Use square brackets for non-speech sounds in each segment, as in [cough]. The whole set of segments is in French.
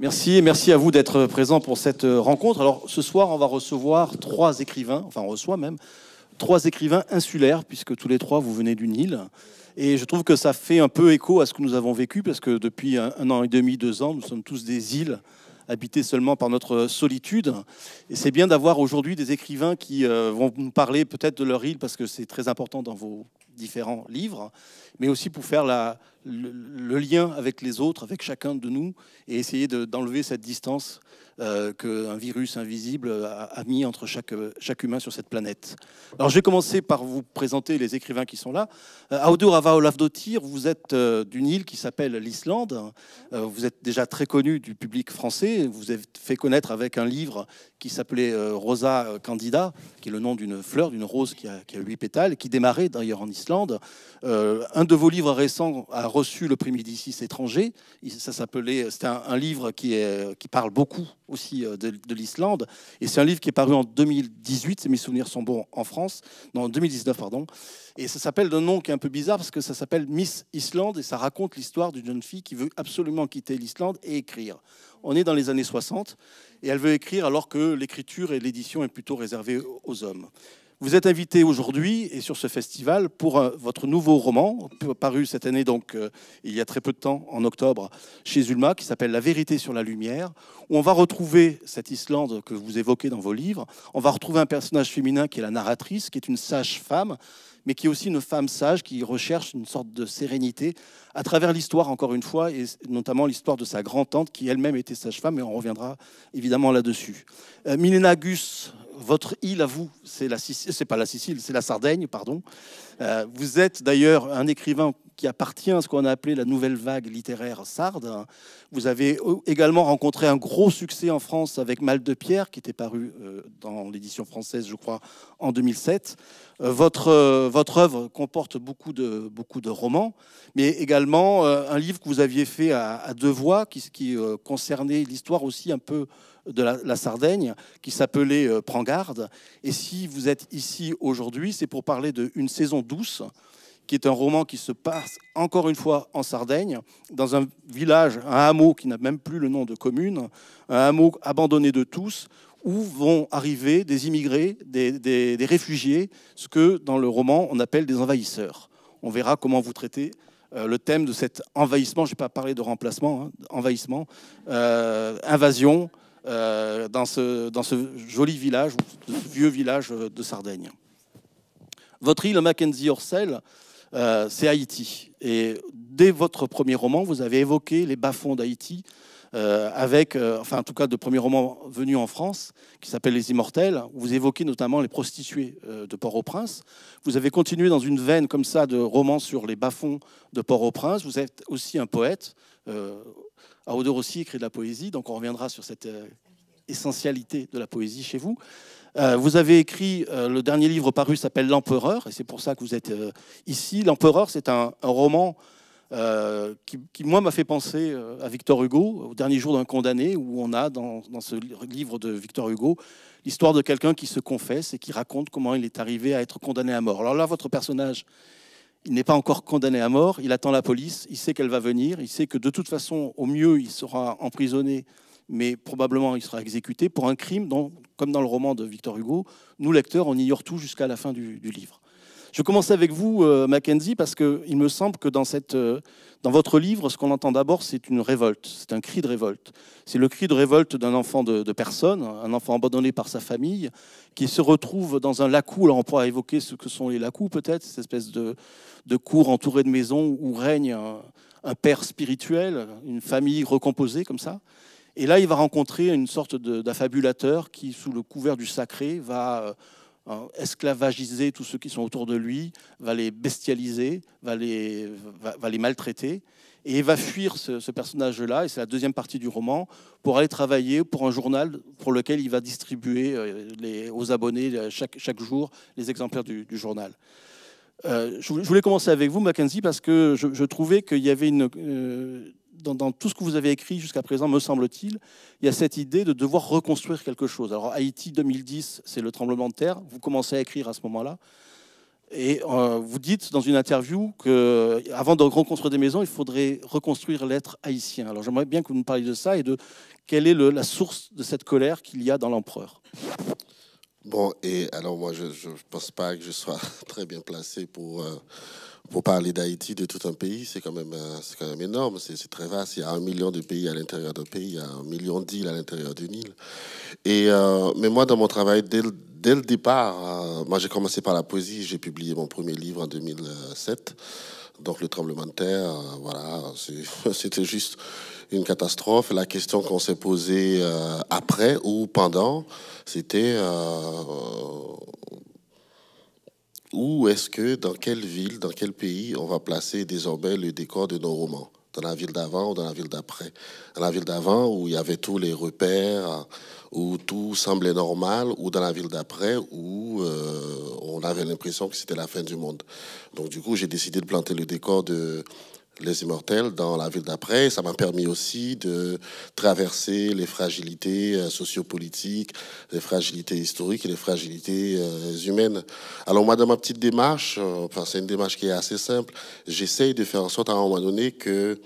Merci et merci à vous d'être présent pour cette euh, rencontre. Alors ce soir, on va recevoir trois écrivains, enfin on reçoit même trois écrivains insulaires, puisque tous les trois vous venez d'une île. Et je trouve que ça fait un peu écho à ce que nous avons vécu, parce que depuis un, an et demi, deux ans, nous sommes tous des îles habitées seulement par notre solitude. Et c'est bien d'avoir aujourd'hui des écrivains qui euh, vont nous parler peut-être de leur île, parce que c'est très important dans vos différents livres, mais aussi pour faire le, lien avec les autres, avec chacun de nous, et essayer d'enlever cette distance euh, qu'un virus invisible a, mis entre chaque, chaque humain sur cette planète. Alors je vais commencer par vous présenter les écrivains qui sont là. Euh, Audur vous êtes euh, d'une île qui s'appelle l'Islande. vous êtes déjà très connu du public français. Vous avez fait connaître avec un livre qui s'appelait Rosa Candida, qui est le nom d'une fleur, d'une rose qui a, huit pétales, qui démarrait d'ailleurs en Islande. un de vos livres récents a reçu le prix Médicis étranger. Ça s'appelait, c'était un, un livre qui, est, qui parle beaucoup aussi euh, de, l'Islande. Et c'est un livre qui est paru en 2018, si mes souvenirs sont bons, en France, non, 2019, pardon. Et ça s'appelle d'un nom qui est un peu bizarre parce que ça s'appelle Miss Islande et ça raconte l'histoire d'une jeune fille qui veut absolument quitter l'Islande et écrire. On est dans les années 60 et elle veut écrire alors que l'écriture et l'édition est plutôt réservée aux hommes. Vous êtes invité aujourd'hui et sur ce festival pour euh, votre nouveau roman, paru cette année, donc euh, il y a très peu de temps, en octobre, chez Zulma, qui s'appelle La vérité sur la lumière, où on va retrouver cette Islande que vous évoquez dans vos livres. On va retrouver un personnage féminin qui est la narratrice, qui est une sage femme, mais qui est aussi une femme sage qui recherche une sorte de sérénité à travers l'histoire, encore une fois, et notamment l'histoire de sa grand-tante qui elle-même était sage-femme, et on reviendra évidemment là-dessus. Euh, Milena Gus, votre île à vous, c'est la c'est pas la Sicile, c'est la Sardaigne, pardon. Euh, vous êtes d'ailleurs un écrivain qui appartient à ce qu'on a appelé la nouvelle vague littéraire sarde. Vous avez également rencontré un gros succès en France avec Mal de Pierre, qui était paru euh, dans l'édition française, je crois, en 2007. Euh, votre, euh, votre œuvre comporte beaucoup de, beaucoup de romans, mais également un livre que vous aviez fait à, deux voix, qui, qui concernait l'histoire aussi un peu de la, Sardaigne qui s'appelait Prends garde. Et si vous êtes ici aujourd'hui, c'est pour parler d'une saison douce qui est un roman qui se passe encore une fois en Sardaigne, dans un village, un hameau qui n'a même plus le nom de commune, un hameau abandonné de tous, où vont arriver des immigrés, des, réfugiés, ce que dans le roman on appelle des envahisseurs. On verra comment vous traitez euh, le thème de cet envahissement, je n'ai pas parlé de remplacement, hein, envahissement, euh, invasion euh, dans, ce, joli village, ce vieux village de Sardaigne. Votre île Mackenzie-Orsel, euh, c'est Haïti. Et dès votre premier roman, vous avez évoqué les bas-fonds d'Haïti, euh, avec, euh, enfin en tout cas, de premier roman venu en France, qui s'appelle Les Immortels. Vous évoquez notamment les prostituées de Port-au-Prince. Vous avez continué dans une veine comme ça de romans sur les bas-fonds de Port-au-Prince. Vous êtes aussi un poète. Aoudor aussi écrit de la poésie, donc on reviendra sur cette essentialité de la poésie chez vous. Euh, vous avez écrit euh, le dernier livre paru s'appelle L'Empereur, et c'est pour ça que vous êtes euh, ici. L'Empereur, c'est un, roman qui, moi, m'a fait penser à Victor Hugo, au dernier jour d'un condamné, où on a dans, dans ce livre de Victor Hugo l'histoire de quelqu'un qui se confesse et qui raconte comment il est arrivé à être condamné à mort. Alors là, votre personnage, il n'est pas encore condamné à mort, il attend la police, il sait qu'elle va venir, il sait que de toute façon, au mieux, il sera emprisonné mais probablement il sera exécuté pour un crime dont, comme dans le roman de Victor Hugo, nous lecteurs, on ignore tout jusqu'à la fin du, livre. Je commence avec vous, euh, Mackenzie, parce qu'il me semble que dans, cette, euh, dans votre livre, ce qu'on entend d'abord, c'est une révolte, c'est un cri de révolte. C'est le cri de révolte d'un enfant de, personne, un enfant abandonné par sa famille, qui se retrouve dans un lacou. Alors on pourra évoquer ce que sont les lacous, peut-être, cette espèce de, de cour entourée de maisons où règne un père spirituel, une famille recomposée comme ça. Et là, il va rencontrer une sorte d'affabulateur qui, sous le couvert du sacré, va euh, esclavagiser tous ceux qui sont autour de lui, va les bestialiser, va les, va, les maltraiter. Et il va fuir ce, personnage-là, et c'est la deuxième partie du roman, pour aller travailler pour un journal pour lequel il va distribuer euh, les, aux abonnés euh, chaque, chaque, jour les exemplaires du, journal. je voulais commencer avec vous, Mackenzie, parce que je, trouvais qu'il y avait une, dans, tout ce que vous avez écrit jusqu'à présent, me semble-t-il, il y a cette idée de devoir reconstruire quelque chose. Alors Haïti 2010, c'est le tremblement de terre. Vous commencez à écrire à ce moment-là. Et euh, vous dites dans une interview que avant de reconstruire des maisons, il faudrait reconstruire l'être haïtien. Alors j'aimerais bien que vous nous parliez de ça et de quelle est la source de cette colère qu'il y a dans l'empereur. Bon, et alors moi, je ne pense pas que je sois [laughs] très bien placé pour euh, pour parler d'Haïti, de tout un pays, c'est quand même, euh, quand même énorme, c'est très vaste. Il y a un million de pays à l'intérieur d'un pays, il y a un million d'îles à l'intérieur d'une île. Et, euh, mais moi, dans mon travail, dès, le départ, euh, moi j'ai commencé par la poésie, j'ai publié mon premier livre en 2007, donc le tremblement de terre, voilà, [laughs] c'était juste une catastrophe. La question qu'on s'est posée après ou pendant, c'était où est-ce que, dans quelle ville, dans quel pays, on va placer désormais le décor de nos romans Dans la ville d'avant ou dans la ville d'après Dans la ville d'avant, où il y avait tous les repères, où tout semblait normal, ou dans la ville d'après, où euh, on avait l'impression que c'était la fin du monde. Donc, du coup, j'ai décidé de planter le décor de, les immortels dans la ville d'après. Ça m'a permis aussi de traverser les fragilités euh, sociopolitiques, les fragilités historiques et les fragilités euh, humaines. Alors moi, dans ma petite démarche, euh, enfin, c'est une démarche qui est assez simple, j'essaye de faire en sorte à un moment donné que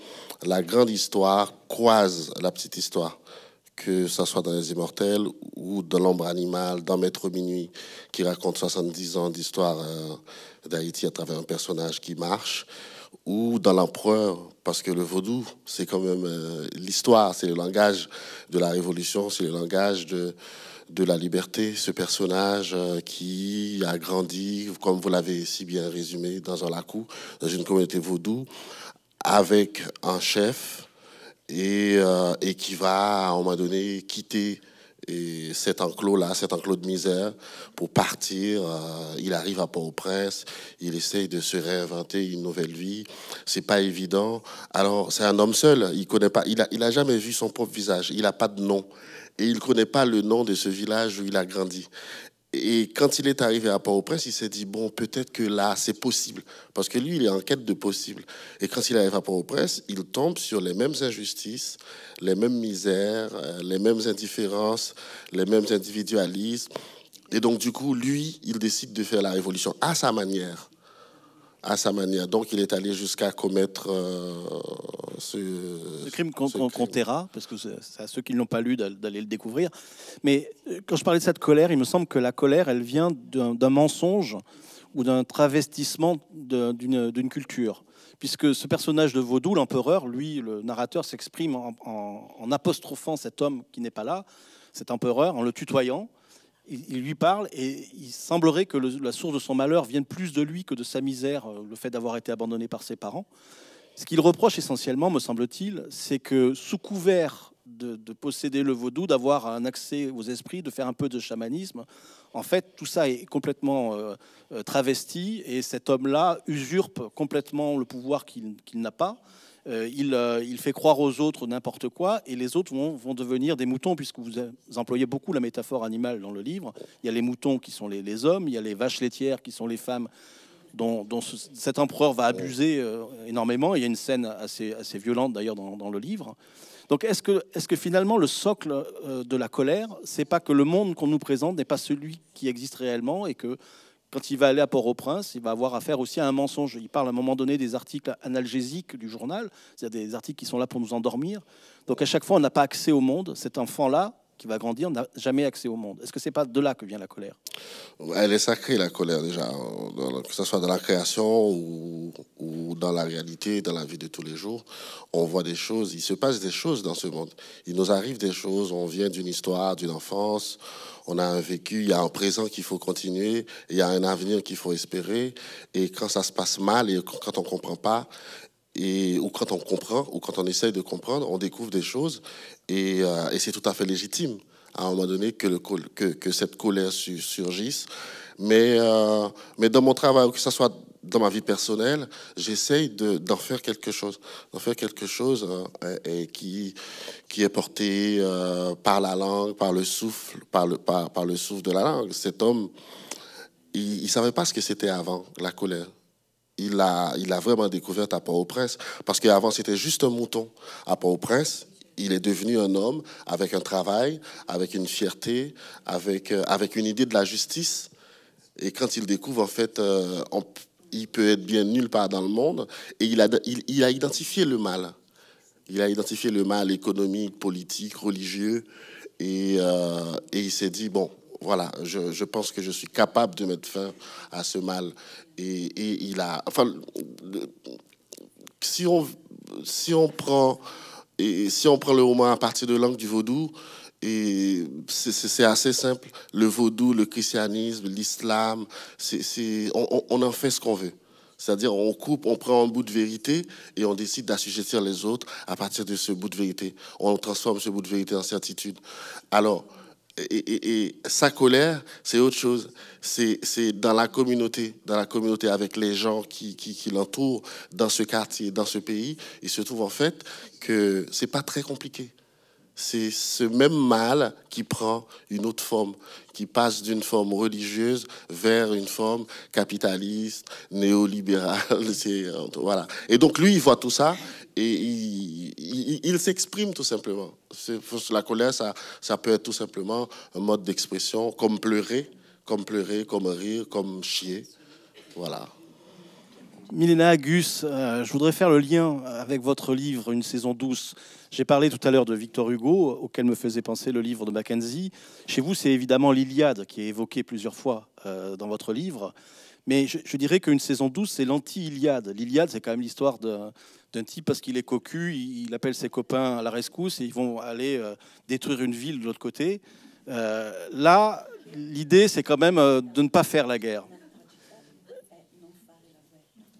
la grande histoire croise la petite histoire que ce soit dans Les Immortels ou dans L'ombre animale, dans Maître Minuit, qui raconte 70 ans d'histoire d'Haïti à travers un personnage qui marche ou dans l'empereur, parce que le vaudou, c'est quand même euh, l'histoire, c'est le langage de la révolution, c'est le langage de, de la liberté, ce personnage euh, qui a grandi, comme vous l'avez si bien résumé, dans un lacou, dans une communauté vaudou, avec un chef, et, euh, et qui va, à un moment donné, quitter et cet enclos-là, cet enclos de misère, pour partir. Euh, il arrive à Port-au-Prince, il essaye de se réinventer une nouvelle vie. C'est pas évident. Alors, c'est un homme seul, il connaît pas, il a, jamais vu son propre visage, il n'a pas de nom. Et il ne connaît pas le nom de ce village où il a grandi. Et quand il est arrivé à Port-au-Prince, il s'est dit, bon, peut-être que là, c'est possible. Parce que lui, il est en quête de possible. Et quand il arrive à Port-au-Prince, il tombe sur les mêmes injustices, les mêmes misères, euh, les mêmes indifférences, les mêmes individualismes. Et donc, du coup, lui, il décide de faire la révolution à sa manière à sa manière. Donc il est allé jusqu'à commettre euh, ce, crime qu'on comptera, parce que c'est à ceux qui ne l'ont pas lu d'aller le découvrir. Mais euh, quand je parlais de cette colère, il me semble que la colère, elle vient d'un mensonge ou d'un travestissement d'une culture. Puisque ce personnage de Vaudou, l'empereur, lui, le narrateur, s'exprime en apostrophant cet homme qui n'est pas là, cet empereur, en le tutoyant il, lui parle et il semblerait que la source de son malheur vienne plus de lui que de sa misère, euh, le fait d'avoir été abandonné par ses parents. Ce qu'il reproche essentiellement, me semble-t-il, c'est que sous couvert de, posséder le vaudou, d'avoir un accès aux esprits, de faire un peu de chamanisme, en fait, tout ça est complètement euh, euh, travesti et cet homme-là usurpe complètement le pouvoir qu'il n'a pas euh, euh, il, fait croire aux autres n'importe quoi et les autres vont, devenir des moutons, puisque vous, employez beaucoup la métaphore animale dans le livre. Il y a les moutons qui sont les, hommes, il y a les vaches laitières qui sont les femmes dont, cet empereur va abuser euh, énormément. Il y a une scène assez, violente d'ailleurs dans, le livre. Donc est-ce que, que, finalement le socle de la colère, c'est pas que le monde qu'on nous présente n'est pas celui qui existe réellement et que quand il va aller à Port-au-Prince, il va avoir affaire aussi à un mensonge. Il parle à un moment donné des articles analgésiques du journal, c'est-à-dire des articles qui sont là pour nous endormir. Donc à chaque fois, on n'a pas accès au monde. Cet enfant-là, qui va grandir n'a jamais accès au monde. Est-ce que c'est pas de là que vient la colère Elle est sacrée la colère déjà, que ce soit dans la création ou, ou, dans la réalité, dans la vie de tous les jours, on voit des choses, il se passe des choses dans ce monde. Il nous arrive des choses, on vient d'une histoire, d'une enfance, on a un vécu, il y a un présent qu'il faut continuer, il y a un avenir qu'il faut espérer, et quand ça se passe mal et quand on comprend pas, et, ou quand on comprend, ou quand on essaye de comprendre, on découvre des choses et, euh, c'est tout à fait légitime à un moment donné que, le, que cette colère surgisse. Mais, euh, mais dans mon travail, que ce soit dans ma vie personnelle, j'essaye d'en faire quelque chose, d'en faire quelque chose euh, et, qui, qui est porté par la langue, par le souffle, par le, par le souffle de la langue. Cet homme, il ne savait pas ce que c'était avant la colère il a, il a vraiment découvert à Port-au-Prince. Parce qu'avant, c'était juste un mouton. À Port-au-Prince, il est devenu un homme avec un travail, avec une fierté, avec, euh, avec une idée de la justice. Et quand il découvre, en fait, euh, il peut être bien nulle part dans le monde. Et il a, a identifié le mal. Il a identifié le mal économique, politique, religieux. Et, euh, il s'est dit, bon, voilà, je, pense que je suis capable de mettre fin à ce mal et, il a. Enfin, si on, si on prend. Et si on prend le roman à partir de l'angle du vaudou, et c'est assez simple. Le vaudou, le christianisme, l'islam, on, on en fait ce qu'on veut. C'est-à-dire, on coupe, on prend un bout de vérité et on décide d'assujettir les autres à partir de ce bout de vérité. On transforme ce bout de vérité en certitude. Alors, et, sa colère, c'est autre chose. C'est dans la communauté, dans la communauté avec les gens qui, qui l'entourent, dans ce quartier, dans ce pays. Il se trouve en fait que c'est pas très compliqué. C'est ce même mal qui prend une autre forme, qui passe d'une forme religieuse vers une forme capitaliste, néolibérale. [laughs] voilà. Et donc lui, il voit tout ça et il, s'exprime tout simplement. La colère, ça, ça peut être tout simplement un mode d'expression, comme pleurer, comme pleurer, comme rire, comme chier. Voilà. Milena Agus, euh, je voudrais faire le lien avec votre livre Une saison douce. J'ai parlé tout à l'heure de Victor Hugo, auquel me faisait penser le livre de Mackenzie. Chez vous, c'est évidemment l'Iliade qui est évoquée plusieurs fois euh, dans votre livre. Mais je, dirais qu'une saison douce, c'est l'anti-Iliade. L'Iliade, c'est quand même l'histoire d'un type parce qu'il est cocu, il, appelle ses copains à la rescousse et ils vont aller euh, détruire une ville de l'autre côté. là, l'idée, c'est quand même de ne pas faire la guerre.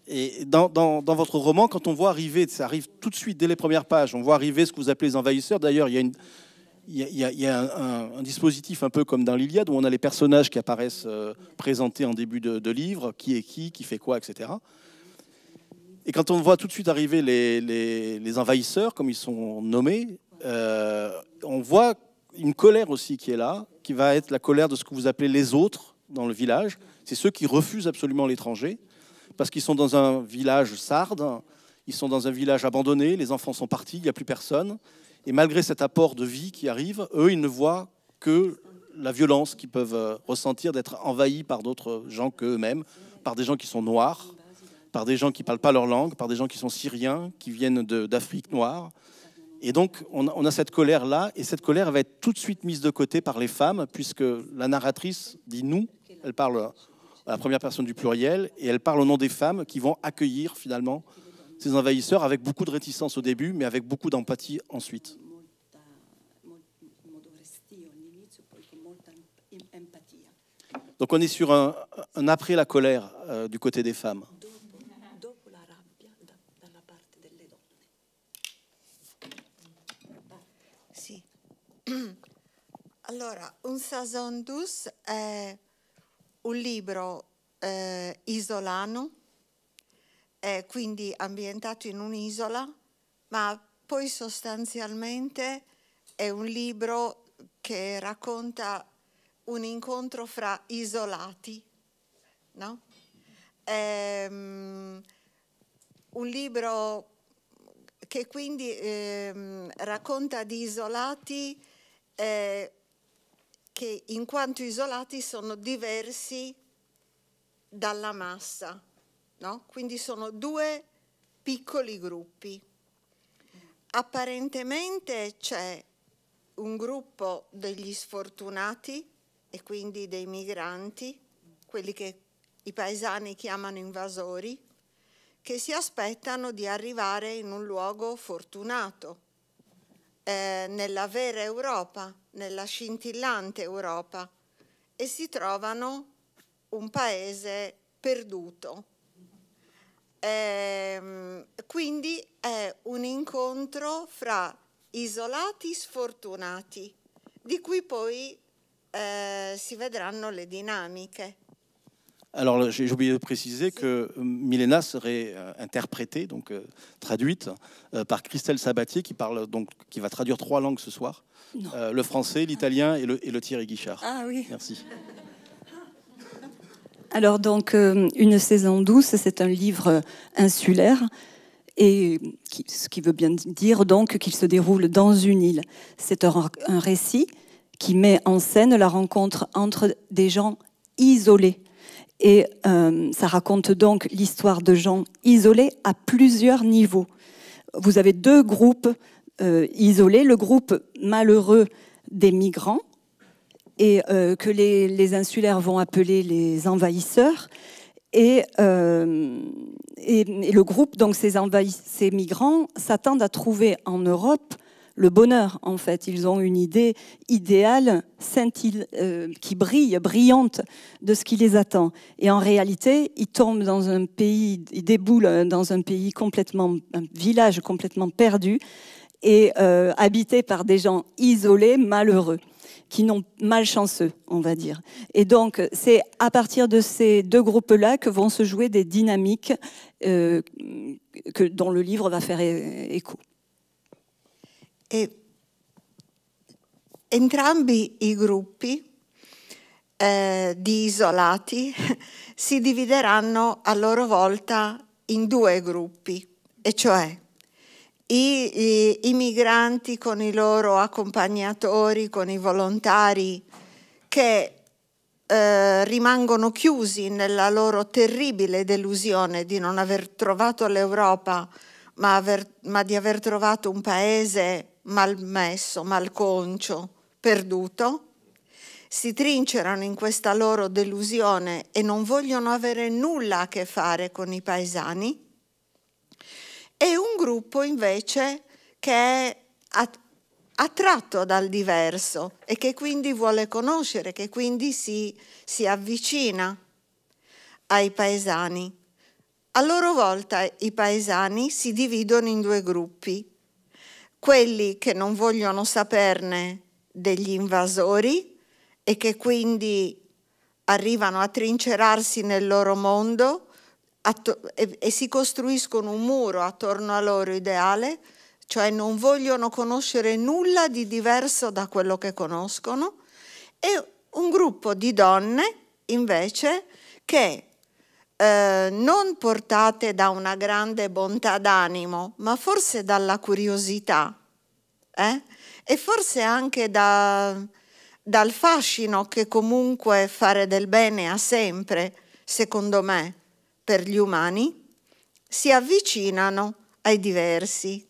Et dans, votre roman, quand on voit arriver, ça arrive tout de suite dès les premières pages, on voit arriver ce que vous appelez les envahisseurs. D'ailleurs, il y a, un, dispositif un peu comme dans l'Iliade, où on a les personnages qui apparaissent euh, présentés en début de, livre, qui est qui, qui fait quoi, etc. Et quand on voit tout de suite arriver les, envahisseurs, comme ils sont nommés, euh, on voit une colère aussi qui est là, qui va être la colère de ce que vous appelez les autres dans le village. C'est ceux qui refusent absolument l'étranger parce qu'ils sont dans un village sarde, ils sont dans un village abandonné, les enfants sont partis, il n'y a plus personne. Et malgré cet apport de vie qui arrive, eux, ils ne voient que la violence qu'ils peuvent euh, ressentir d'être envahis par d'autres gens qu'eux-mêmes, par des gens qui sont noirs, par des gens qui ne parlent pas leur langue, par des gens qui sont syriens, qui viennent d'Afrique noire. Et donc, on a, on a cette colère-là, et cette colère va être tout de suite mise de côté par les femmes, puisque la narratrice dit nous, elle parle la première personne du pluriel, et elle parle au nom des femmes qui vont accueillir finalement ces envahisseurs avec beaucoup de réticence au début, mais avec beaucoup d'empathie ensuite. Donc on est sur un, après la colère euh, du côté des femmes. Alors, [clears throat] un un libro eh, isolano, eh, quindi ambientato in un'isola, ma poi sostanzialmente è un libro che racconta un incontro fra isolati, no? È ehm, un libro che quindi ehm, racconta di isolati eh, che in quanto isolati sono diversi dalla massa, no? quindi sono due piccoli gruppi. Apparentemente c'è un gruppo degli sfortunati e quindi dei migranti, quelli che i paesani chiamano invasori, che si aspettano di arrivare in un luogo fortunato, eh, nella vera Europa, nella scintillante Europa e si trovano un paese perduto. Ehm, quindi è un incontro fra isolati sfortunati, di cui poi eh, si vedranno le dinamiche. Alors j'ai oublié de préciser que euh, Milena serait euh, interprétée, donc euh, traduite, par Christelle Sabatier, qui, parle, donc, qui va traduire trois langues ce soir. Euh, le français, l'italien et le, et Thierry Guichard. Ah oui. Merci. Alors donc, euh, Une saison douce, c'est un livre insulaire, et ce qui veut bien dire donc qu'il se déroule dans une île. C'est un, récit qui met en scène la rencontre entre des gens isolés. Et euh, ça raconte donc l'histoire de gens isolés à plusieurs niveaux. Vous avez deux groupes euh, isolé, le groupe malheureux des migrants, et euh, que les, insulaires vont appeler les envahisseurs. Et, euh, et, le groupe, donc ces, migrants, s'attendent à trouver en Europe le bonheur, en fait. Ils ont une idée idéale, qui brille, brillante de ce qui les attend. Et en réalité, ils tombent dans un pays, ils déboulent dans un pays complètement, un village complètement perdu, et euh, par des gens isolés, malheureux, qui n'ont malchanceux, on va dire. Et donc, c'est à partir de ces deux groupes-là que vont se jouer des dynamiques euh, que, dont le livre va faire écho. Et entrambi i gruppi eh, di isolati [laughs] si divideranno a loro volta in due gruppi, e cioè i, i, i migranti con i loro accompagnatori, con i volontari che eh, rimangono chiusi nella loro terribile delusione di non aver trovato l'Europa, ma, aver, ma di aver trovato un paese malmesso, malconcio, perduto, si trincerano in questa loro delusione e non vogliono avere nulla a che fare con i paesani e un gruppo invece che è attratto dal diverso e che quindi vuole conoscere, che quindi si, si avvicina ai paesani. A loro volta i paesani si dividono in due gruppi, quelli che non vogliono saperne degli invasori e che quindi arrivano a trincerarsi nel loro mondo, e, e si costruiscono un muro attorno al loro ideale, cioè non vogliono conoscere nulla di diverso da quello che conoscono, e un gruppo di donne invece che eh, non portate da una grande bontà d'animo, ma forse dalla curiosità eh? e forse anche da, dal fascino che comunque fare del bene ha sempre, secondo me per gli umani si avvicinano ai diversi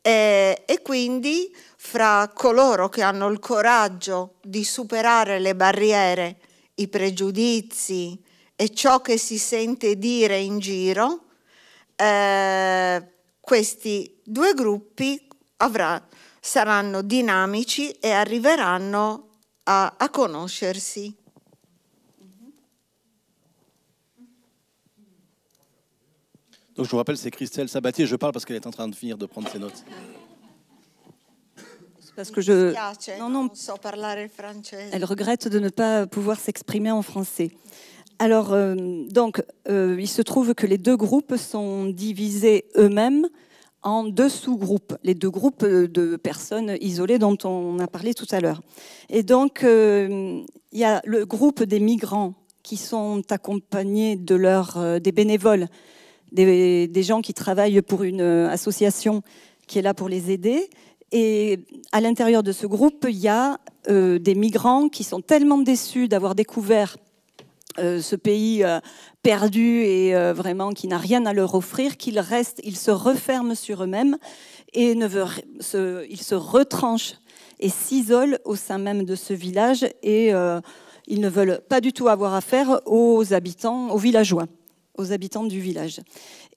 e, e quindi fra coloro che hanno il coraggio di superare le barriere, i pregiudizi e ciò che si sente dire in giro, eh, questi due gruppi avrà, saranno dinamici e arriveranno a, a conoscersi. je vous rappelle, c'est Christelle Sabatier. Je parle parce qu'elle est en train de finir de prendre ses notes. Parce que je. Non, non. Elle regrette de ne pas pouvoir s'exprimer en français. Alors, euh, donc, euh, il se trouve que les deux groupes sont divisés eux-mêmes en deux sous-groupes, les deux groupes euh, de personnes isolées dont on a parlé tout à l'heure. Et donc, il y a le groupe des migrants qui sont accompagnés de leur, des bénévoles des, gens qui travaillent pour une euh, association qui est là pour les aider. Et à l'intérieur de ce groupe, il y a euh, des migrants qui sont tellement déçus d'avoir découvert euh, ce pays perdu et vraiment qui n'a rien à leur offrir, qu'ils restent, ils se referment sur eux-mêmes et ne ils se retranchent et s'isolent au sein même de ce village et ils ne veulent pas du tout avoir affaire aux habitants, aux villageois aux habitants du village.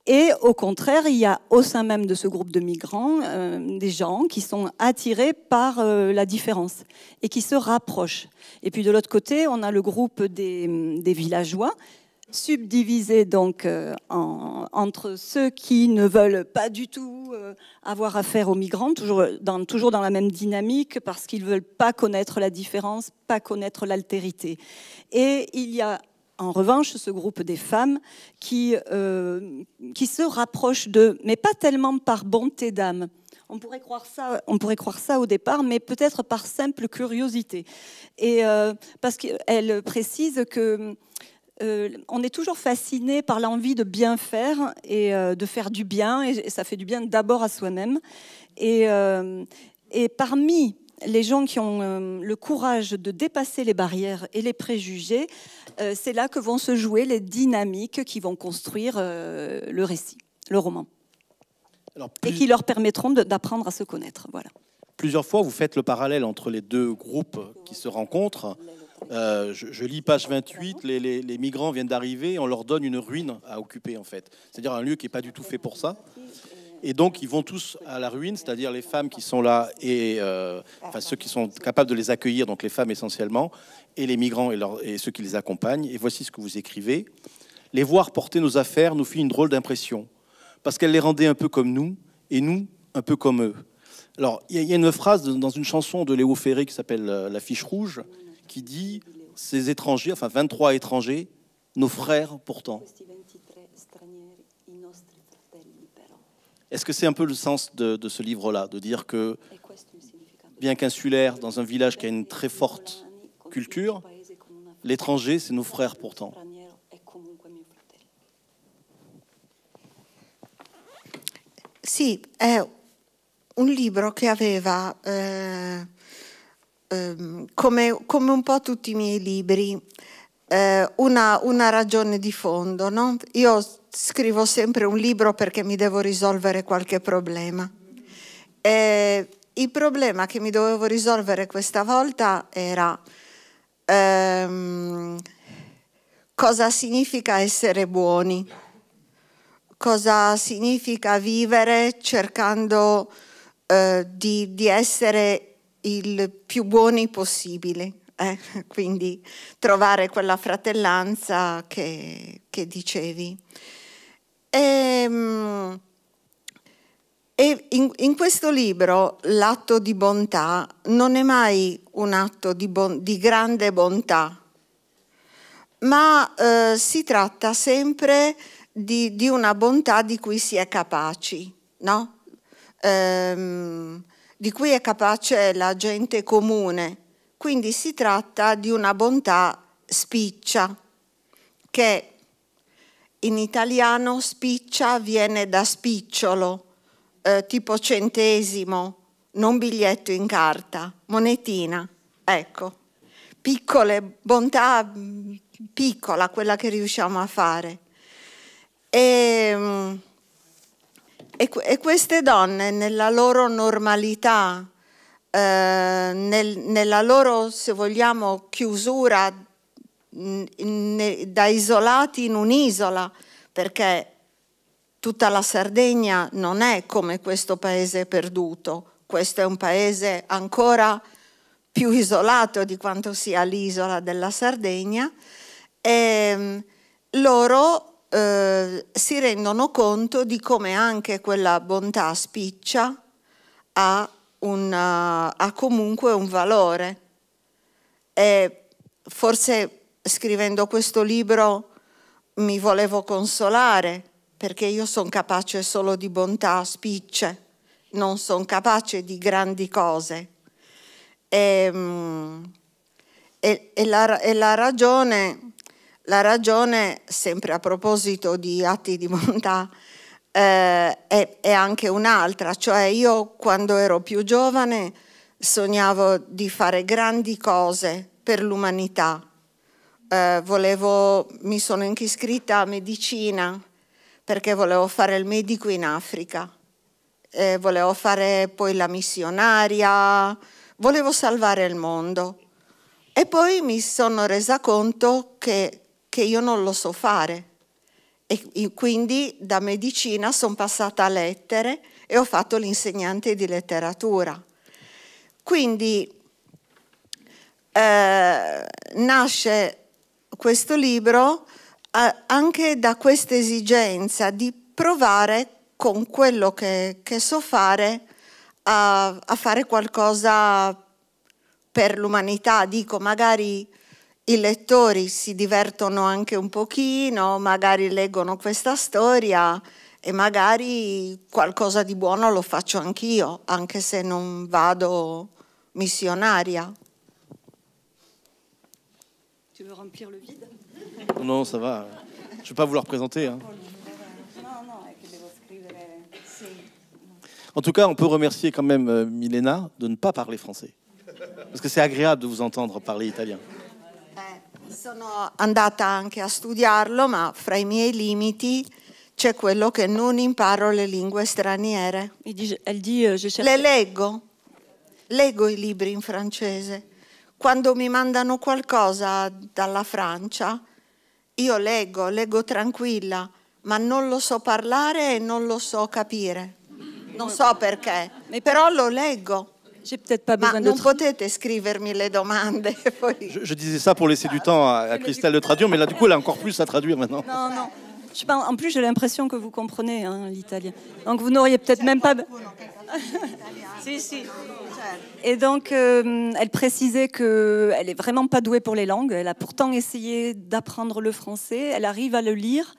Et au contraire, il y a au sein même de ce groupe de migrants euh, des gens qui sont attirés par euh, la différence et qui se rapprochent. Et puis de l'autre côté, on a le groupe des, mm, villageois subdivisé donc euh, entre ceux qui ne veulent pas du tout avoir affaire aux migrants, toujours dans, toujours dans la même dynamique, parce qu'ils ne veulent pas connaître la différence, pas connaître l'altérité. Et il y a en revanche ce groupe des femmes qui, euh, qui se rapproche de, mais pas tellement par bonté d'âme. On pourrait, croire ça, on pourrait croire ça au départ, mais peut-être par simple curiosité. Et euh, parce qu'elle précise qu'on euh, est toujours fasciné par l'envie de bien faire et de faire du bien, et ça fait du bien d'abord à soi-même. Et, et, parmi les gens qui ont euh, le courage de dépasser les barrières et les préjugés, euh, c'est là que vont se jouer les dynamiques qui vont construire euh, le récit, le roman. Et qui leur permettront d'apprendre à se connaître. Plusieurs fois, vous faites le parallèle entre les deux groupes qui se rencontrent. je, lis page 28, les, les migrants viennent d'arriver, on leur donne une ruine à occuper en fait. C'est-à-dire un lieu qui n'est pas du tout fait pour ça. Et donc, ils vont tous à la ruine, c'est-à-dire les femmes qui sont là et euh, ceux qui sont capables de les accueillir, donc les femmes essentiellement, et les migrants et, et ceux qui les accompagnent. Et voici ce que vous écrivez les voir porter nos affaires nous fit une drôle d'impression, parce qu'elles les rendaient un peu comme nous et nous un peu comme eux. Alors, il y a une phrase dans une chanson de Léo Ferré qui s'appelle euh, La fiche rouge, qui dit Ces étrangers, enfin 23 étrangers, nos frères pourtant. Est-ce que c'est un peu le sens de, ce livre-là, de dire que, bien qu'insulaire, dans un village qui a une très forte culture, l'étranger, c'est nos frères pourtant Si, è un libro che aveva, comme eh, ehm, come, come, un po' tutti i miei libri, raison eh, una, una ragione di fondo. No? Io scrivo sempre un libro perché mi devo risolvere qualche problema. E il problema che mi dovevo risolvere questa volta era ehm, cosa significa essere buoni, cosa significa vivere cercando eh, di, di, essere il più buoni possibile. Eh? [laughs] Quindi trovare quella fratellanza che, che dicevi. E, ehm, e in, in, questo libro l'atto di bontà non è mai un atto di, bon, di grande bontà, ma eh, si tratta sempre di, di, una bontà di cui si è capaci, no? ehm, di cui è capace la gente comune. Quindi si tratta di una bontà spiccia che in italiano spiccia viene da spicciolo, eh, tipo centesimo, non biglietto in carta, monetina, ecco, piccole, bontà piccola, quella che riusciamo a fare. Ehm, e, e, e queste donne nella loro normalità, eh, nel, nella loro, se vogliamo, chiusura da isolati in un'isola, perché tutta la Sardegna non è come questo paese perduto, questo è un paese ancora più isolato di quanto sia l'isola della Sardegna, e ehm, loro eh, si rendono conto di come anche quella bontà spiccia ha, un, ha comunque un valore. E forse scrivendo questo libro mi volevo consolare perché io sono capace solo di bontà spicce, non sono capace di grandi cose. E, ehm, e, e, la, e la, ragione, la, ragione, sempre a proposito di atti di bontà, eh, è, è anche un'altra, cioè io quando ero più giovane sognavo di fare grandi cose per l'umanità, eh, volevo, mi sono anche iscritta a medicina perché volevo fare il medico in Africa, eh, volevo fare poi la missionaria, volevo salvare il mondo. E poi mi sono resa conto che, che io non lo so fare. E quindi da medicina sono passata a lettere e ho fatto l'insegnante di letteratura. Quindi eh, nasce questo libro eh, anche da questa esigenza di provare con quello che, che so fare a, a, fare qualcosa per l'umanità. Dico, magari i lettori si divertono anche un pochino, magari leggono questa storia e magari qualcosa di buono lo faccio anch'io, anche se non vado missionaria. remplir le vide. Non, ça va. Je ne vais pas vous la représenter. Hein. En tout cas, on peut remercier quand même euh, Milena de ne pas parler français. Parce que c'est agréable de vous entendre parler italien. Eh, sono andata anche a studiarlo, ma fra i miei limiti c'è quello che non imparo le lingue straniere. langues euh, étrangères. je Le leggo, leggo i libri in francese. Quando mi mandano qualcosa dalla Francia, io leggo, leggo tranquilla, ma non lo so parlare e non lo so capire. Non so perché, però lo leggo. Pas besoin non potete scrivermi les demandes. [laughs] Je, je, disais ça pour laisser du temps à, Christelle de traduire, mais là, du coup, elle a encore plus à traduire maintenant. Non, non. Je sais pas, en plus, j'ai l'impression que vous comprenez hein, l'italien. Donc, vous n'auriez peut-être même pas. Et donc, euh, elle précisait qu'elle n'est vraiment pas douée pour les langues. Elle a pourtant essayé d'apprendre le français. Elle arrive à le lire,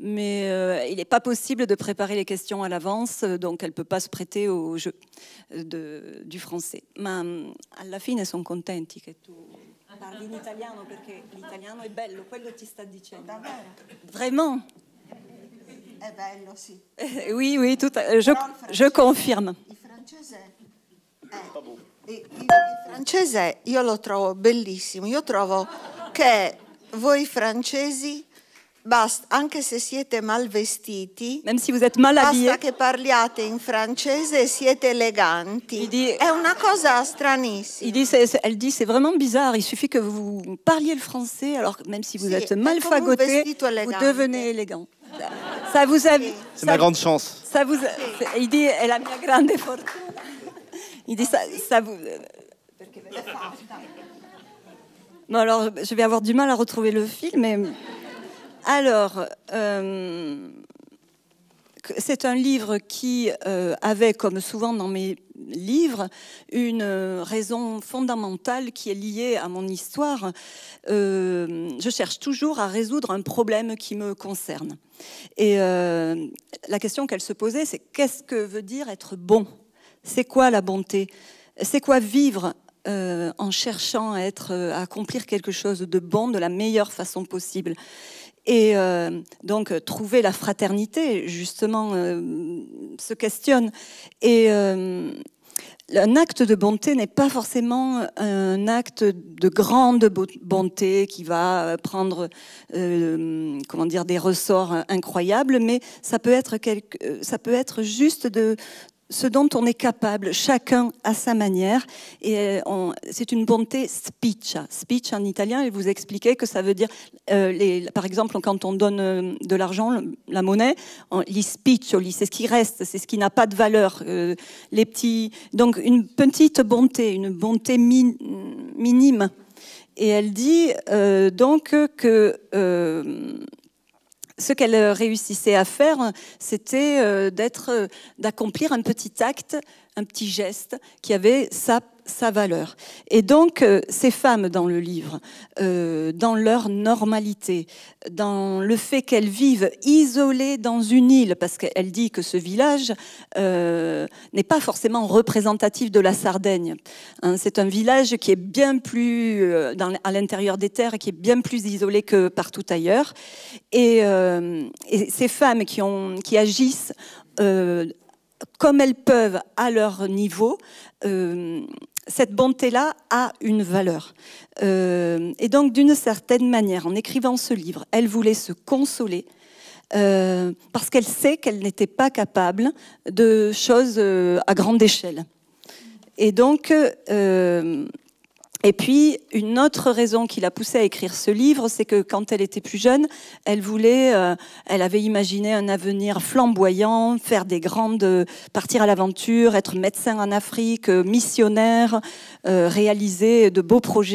mais euh, il n'est pas possible de préparer les questions à l'avance, donc elle ne peut pas se prêter au jeu de, du français. mais à la fin, elles sont contentes que tu en italien parce que l'italiano est bello, quello ti sta dicendo. Vraiment eh ben, [laughs] oui, oui, tout je, je confirme. Il eh. francese io lo trovo bellissimo, io trovo che voi francesi Basta, anche se siete mal vestiti, Même si vous êtes mal basta che parliate in francese e siete eleganti. Dit, è una cosa stranissima. Il dice, elle dit, c'est vraiment bizarre, il suffit que vous parliez le français, alors même si vous êtes mal fagoté, vous devenez élégant. C'est ma grande chance. Ça vous... Il dit, elle a un grande effort. Il dit, ça, vous... Bon, alors, je vais avoir du mal à retrouver le film, mais... Alors, euh, c'est un livre qui euh, avait, comme souvent dans mes livres, une euh, raison fondamentale qui est liée à mon histoire. Euh, je cherche toujours à résoudre un problème qui me concerne. Et la question qu'elle se posait, c'est qu'est-ce que veut dire être bon C'est quoi la bonté C'est quoi vivre en cherchant à, être, à accomplir quelque chose de bon de la meilleure façon possible et euh, donc, euh, trouver la fraternité, justement, euh, se questionne. Et un acte de bonté n'est pas forcément un acte de grande bonté qui va prendre comment dire, des ressorts incroyables, mais ça peut être, ça peut être juste de, ce dont on est capable, chacun à sa manière. Et euh, c'est une bonté speech. Speech en italien, et vous expliquait que ça veut dire, euh, par exemple, quand on donne euh, de l'argent, la monnaie, on, lit « speech, c'est ce qui reste, c'est ce qui n'a pas de valeur. les petits, donc une petite bonté, une bonté minime. Et elle dit donc que ce qu'elle réussissait à faire, c'était euh, d'être, euh, d'accomplir un petit acte, un petit geste qui avait sa sa valeur. Et donc, euh, ces femmes dans le livre, euh, dans leur normalité, dans le fait qu'elles vivent isolées dans une île, parce qu'elle dit que ce village euh, n'est pas forcément représentatif de la Sardaigne. Hein. c'est un village qui est bien plus à l'intérieur des terres, qui est bien plus isolé que partout ailleurs. Et, ces femmes qui, ont, qui agissent comme elles peuvent à leur niveau, cette bonté-là a une valeur. Euh, et donc, d'une certaine manière, en écrivant ce livre, elle voulait se consoler euh, parce qu'elle sait qu'elle n'était pas capable de choses euh, à grande échelle. Et donc, et puis, une autre raison qui l'a poussée à écrire ce livre, c'est que quand elle était plus jeune, elle voulait, euh, elle avait imaginé un avenir flamboyant, faire des grandes, partir à l'aventure, être médecin en Afrique, euh, missionnaire, euh, réaliser de beaux projets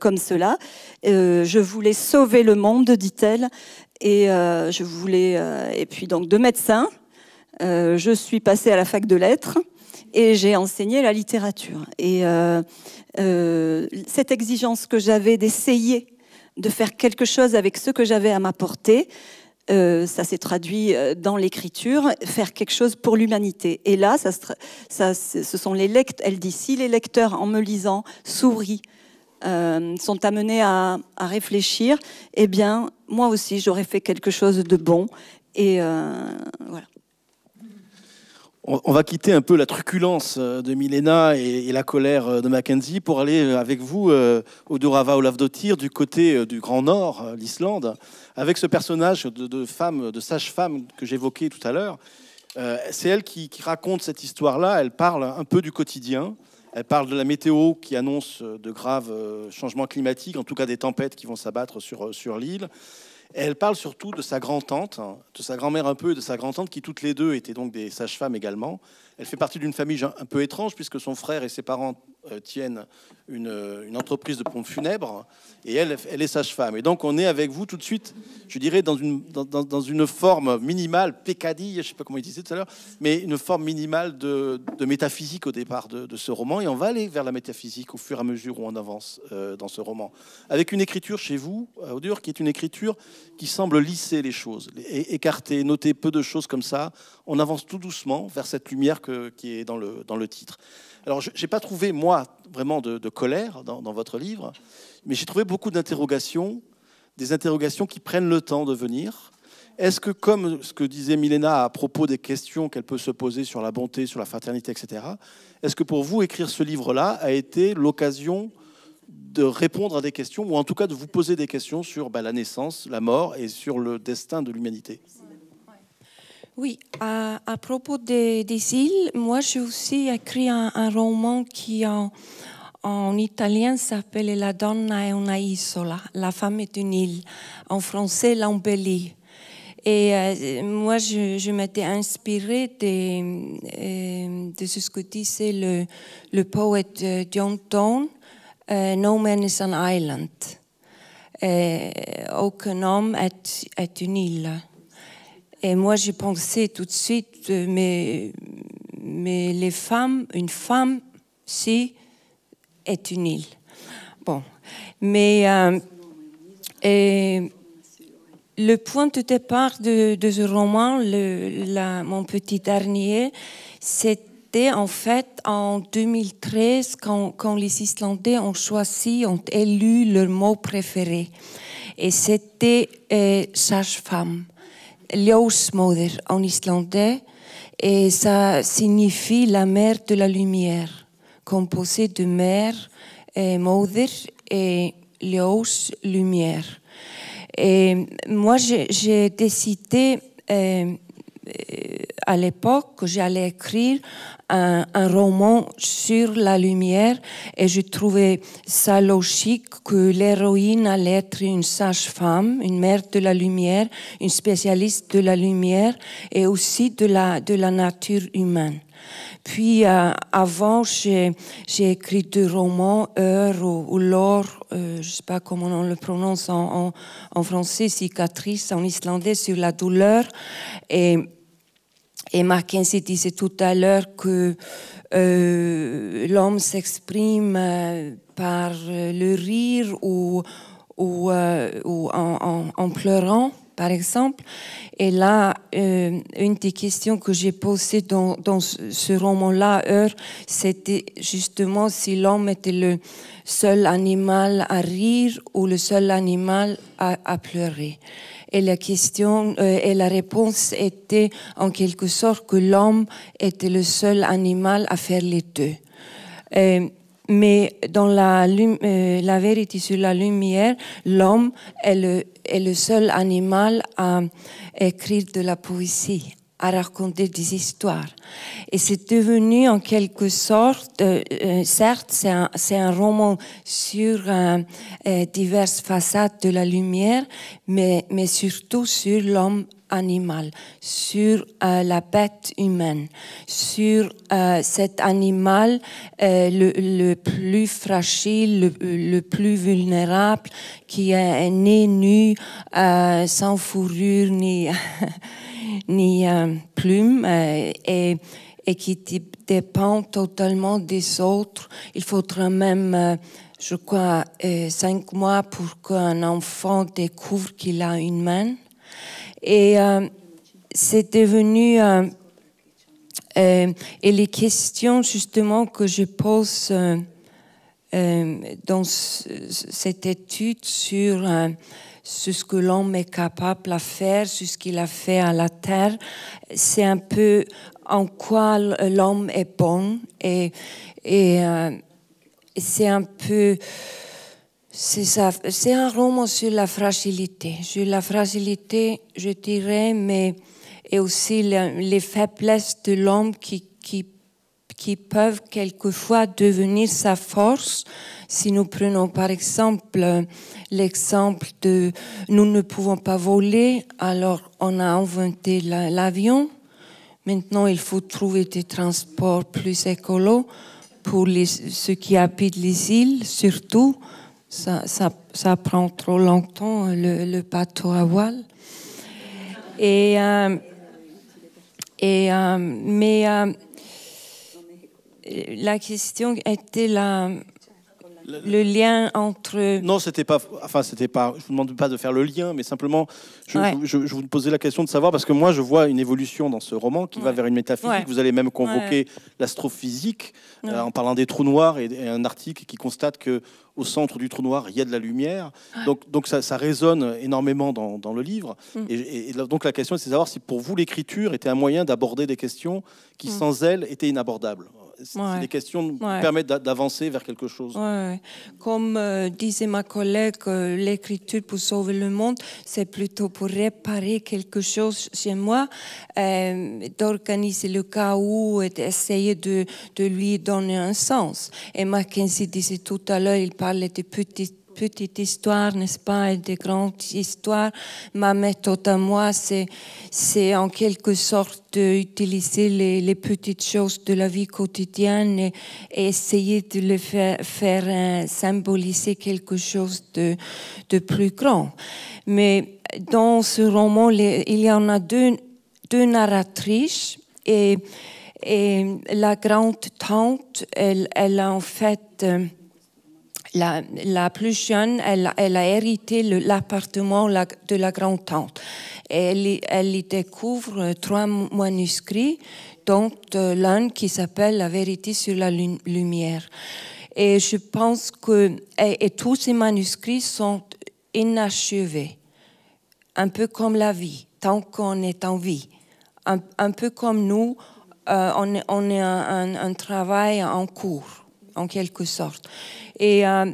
comme cela. je voulais sauver le monde, dit-elle, et je voulais, et puis donc de médecin, je suis passée à la fac de lettres et j'ai enseigné la littérature. Et euh, euh, cette exigence que j'avais d'essayer de faire quelque chose avec ce que j'avais à m'apporter, euh, ça s'est traduit euh, dans l'écriture, faire quelque chose pour l'humanité. Et là, ça, ça, ce sont les lecteurs, elle dit, si les lecteurs, en me lisant, sourient, sont amenés à, réfléchir, eh bien, moi aussi, j'aurais fait quelque chose de bon. Et voilà on, va quitter un peu la truculence euh, de Milena et, la colère euh, de Mackenzie pour aller euh, avec vous, au Durava Olavdottir, du côté du Grand Nord, l'Islande, avec ce personnage de, femme, de sage-femme que j'évoquais tout à l'heure. c'est elle qui, raconte cette histoire-là. Elle parle un peu du quotidien. Elle parle de la météo qui annonce de graves changements climatiques, en tout cas des tempêtes qui vont s'abattre sur l'île elle parle surtout de sa grand-tante, hein, de sa grand-mère un peu et de sa grand-tante, qui toutes les deux étaient donc des sages-femmes également. Elle fait partie d'une famille un peu étrange, puisque son frère et ses parents euh, tiennent euh, une, entreprise de pompes funèbres, et elle, elle est sage-femme. Et donc on est avec vous tout de suite, je dirais, dans une, dans, une forme minimale, pécadille, je ne sais pas comment il disait tout à l'heure, mais une forme minimale de, métaphysique au départ de, ce roman, et on va aller vers la métaphysique au fur et à mesure où on avance euh, dans ce roman. Avec une écriture chez vous, Audur, qui est une écriture qui semble lisser les choses, écarter, noter peu de choses comme ça, on avance tout doucement vers cette lumière que, qui est dans le, dans le titre. Alors je n'ai pas trouvé, moi, vraiment de, colère dans, votre livre, mais j'ai trouvé beaucoup d'interrogations, des interrogations qui prennent le temps de venir. Est-ce que, comme ce que disait Milena à propos des questions qu'elle peut se poser sur la bonté, sur la fraternité, etc., est-ce que pour vous, écrire ce livre-là a été l'occasion de répondre à des questions, ou en tout cas de vous poser des questions sur bah, la naissance, la mort et sur le destin de l'humanité oui, à, propos des, îles, moi j'ai aussi écrit un, roman qui en, italien s'appelle La donna è una isola, la femme est une île. En français, l'embellie. Et euh, moi, je, m'étais inspirée euh, de, ce que disait le, poète euh, John Donne, No man is an island. aucun homme est une île. Et moi, j'ai pensé tout de suite, euh, mais, mais les femmes, une femme, si, est une île. Bon, mais euh, et le point de départ de, ce roman, le, mon petit dernier, c'était en fait en 2013 quand, quand, les Islandais ont choisi, ont élu leur mot préféré. Et c'était euh, sage-femme ljósmóðir en islandais et ça signifie la mer de la lumière, composée de mer eh, et et ljós lumière. Et moi, j'ai décidé euh, à l'époque j'allais écrire un, roman sur la lumière et je trouvais ça logique que l'héroïne allait être une sage-femme, une mère de la lumière, une spécialiste de la lumière et aussi de la, de la nature humaine. Puis euh, avant, j'ai écrit deux romans, Heure ou, L'or, euh, je ne sais pas comment on le prononce en, en français, cicatrice en islandais, sur la douleur. Et et Mackenzie disait tout à l'heure que euh, l'homme s'exprime euh, par euh, le rire ou, ou, en, pleurant, par exemple. Et là, une des questions que j'ai posées dans, ce roman-là, Heure, c'était justement si l'homme était le seul animal à rire ou le seul animal à, à pleurer et la question euh, et la réponse était en quelque sorte que l'homme était le seul animal à faire les deux. Euh, mais dans la, euh, la, vérité sur la lumière, l'homme est le, est le seul animal à écrire de la poésie à raconter des histoires. Et c'est devenu en quelque sorte, euh, euh, certes, c'est un, un, roman sur euh, diverses façades de la lumière, mais, mais surtout sur l'homme animal, sur euh, la bête humaine, sur euh, cet animal euh, le, plus fragile, le, plus vulnérable, qui est né nu, sans fourrure ni, [laughs] ni plume, et, qui dépend totalement des autres. Il faudra même je crois, cinq mois pour qu'un enfant découvre qu'il a une main. Et euh, c'est devenu... Euh, euh, et les questions justement que je pose dans cette étude sur, ce que l'homme est capable à faire, sur ce qu'il a fait à la terre, c'est un peu en quoi l'homme est bon et, et c'est un peu c'est ça. C'est un roman sur la fragilité. Sur la fragilité, je dirais, mais et aussi les faiblesses de l'homme qui, qui, peuvent quelquefois devenir sa force. Si nous prenons par exemple l'exemple de nous ne pouvons pas voler, alors on a inventé l'avion. Maintenant, il faut trouver des transports plus écolos pour ceux qui habitent les îles, surtout ça, prend trop longtemps, le, le bateau à voile. Et, euh, et, euh, mais euh, la question était la, le lien entre. Non, c'était pas. Enfin, c'était pas. Je vous demande pas de faire le lien, mais simplement, je, je, vous posais la question de savoir parce que moi, je vois une évolution dans ce roman qui va vers une métaphysique. Vous allez même convoquer l'astrophysique en parlant des trous noirs et, un article qui constate que au centre du trou noir, il y a de la lumière. Donc, ça, résonne énormément dans, le livre. Mm. Et, donc la question, c'est de savoir si pour vous, l'écriture était un moyen d'aborder des questions qui, mm. sans elle, étaient inabordables les questions nous permettent d'avancer vers quelque chose. Comme euh, disait ma collègue, euh, l'écriture pour sauver le monde, c'est plutôt pour réparer quelque chose chez moi, euh, d'organiser le chaos et d'essayer de, de lui donner un sens. Et Mackenzie disait tout à l'heure, il parlait de petites petite histoire, n'est-ce pas, et des grandes histoires. Ma méthode à moi, c'est en quelque sorte d'utiliser les, petites choses de la vie quotidienne et, essayer de les faire, euh, symboliser quelque chose de, plus grand. Mais dans ce roman, il y en a deux, deux narratrices et, la grande tante, elle, a en fait... Euh, la, plus jeune, elle, a hérité l'appartement de la grande tante Elle, elle y découvre trois manuscrits, dont euh, l'un qui s'appelle La vérité sur la lumière. Et je pense que tous ces manuscrits sont inachevés, un peu comme la vie, tant qu'on est en vie, un, peu comme nous, euh, on, est un travail en cours en quelque sorte. Et, euh,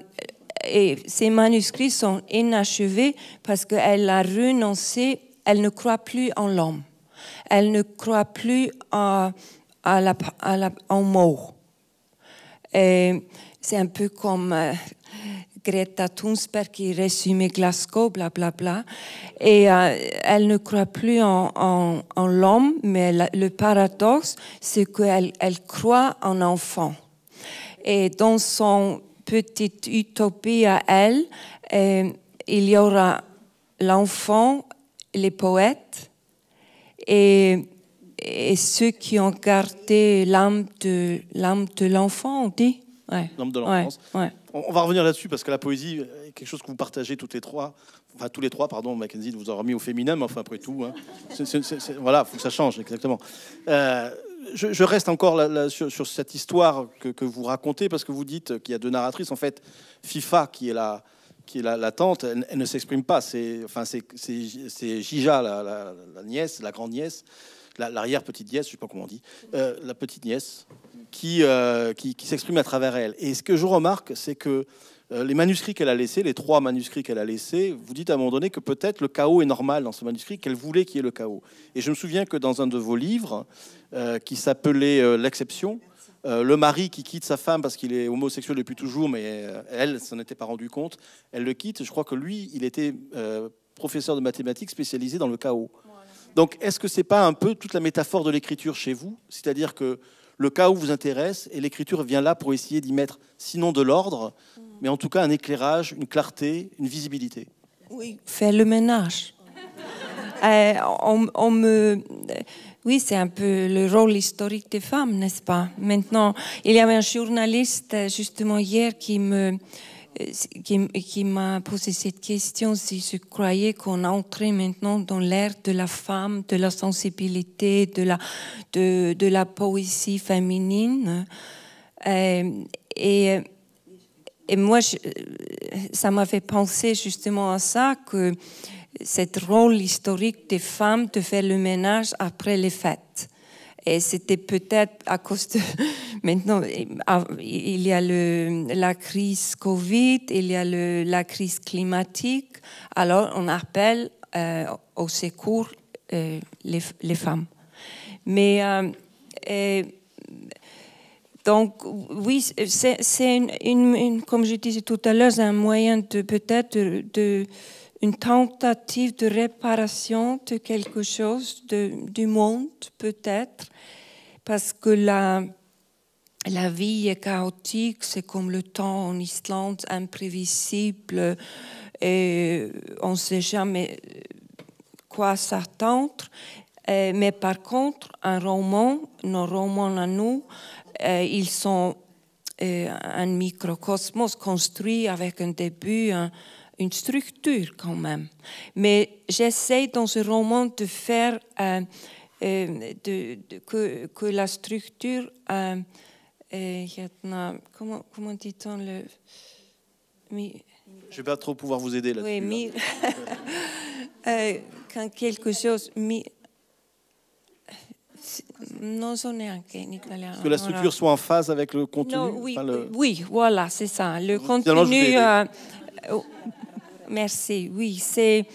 et ces manuscrits sont inachevés parce qu'elle a renoncé, elle ne croit plus en l'homme, elle ne croit plus en, à la, mots. C'est un peu comme euh, Greta Thunberg qui résumait Glasgow, blablabla. Bla, bla. Et euh, elle ne croit plus en, l'homme, mais le paradoxe, c'est qu'elle elle croit en enfant. Et dans son petite utopie à elle, euh, il y aura l'enfant, les poètes et, ceux qui ont gardé l'âme de l'enfant, on dit. L'âme de l'enfance. on, va revenir là-dessus parce que la poésie est quelque chose que vous partagez toutes les trois. Enfin, tous les trois, pardon, Mackenzie vous aura mis au féminin, mais enfin, après tout, hein. voilà, il faut que ça change, exactement. Euh, je, reste encore sur, cette histoire que, vous racontez, parce que vous dites qu'il y a deux narratrices. En fait, FIFA, qui est la, qui est la, tante, elle, ne s'exprime pas. C'est enfin, c'est Gija, la, nièce, la grande nièce l'arrière-petite nièce, je ne sais pas comment on dit, euh, la petite nièce, qui, euh, qui, qui s'exprime à travers elle. Et ce que je remarque, c'est que euh, les manuscrits qu'elle a laissés, les trois manuscrits qu'elle a laissés, vous dites à un moment donné que peut-être le chaos est normal dans ce manuscrit, qu'elle voulait qu'il y ait le chaos. Et je me souviens que dans un de vos livres, euh, qui s'appelait euh, L'exception, le mari qui quitte sa femme parce qu'il est homosexuel depuis toujours, mais elle s'en était pas rendu compte, elle le quitte. Je crois que lui, il était professeur de mathématiques spécialisé dans le chaos. Donc est-ce que c'est pas un peu toute la métaphore de l'écriture chez vous C'est-à-dire que le chaos vous intéresse et l'écriture vient là pour essayer d'y mettre, sinon de l'ordre, mm mais en tout cas un éclairage, une clarté, une visibilité. Oui, faire le ménage. Euh, on, me... Oui, c'est un peu le rôle historique des femmes, n'est-ce pas Maintenant, il y avait un journaliste justement hier qui me euh, qui, m'a posé cette question si je croyais qu'on entrait maintenant dans l'ère de la femme, de la sensibilité, de la, de, de la poésie féminine. Euh, et et moi, ça m'a fait penser justement à ça, que cette rôle historique des femmes de faire le ménage après les fêtes. Et c'était peut-être à cause de... [laughs] Maintenant, il y a le, la crise Covid, il y a le, la crise climatique. Alors, on appelle euh, au secours euh, les, les, femmes. Mais euh, donc oui, c'est comme je disais tout à l'heure, c'est un moyen de peut-être de, une tentative de réparation de quelque chose de, du monde peut-être, parce que la la vie est chaotique, c'est comme le temps en Islande, imprévisible, et on ne sait jamais quoi s'attendre. Mais par contre, un roman, nos romans à nous, euh, ils sont euh, un microcosmos construit avec un début, une structure quand même. Mais j'essaie dans ce roman de faire euh, que, la structure, comment, dit-on le... Je ne vais pas trop pouvoir vous aider là-dessus. Hein. [laughs] quand quelque chose... Non, ce n'est italien. Que la structure soit en phase avec le contenu. oui, voilà, c'est ça. Le contenu. Euh, oh, merci. Oui, c'est.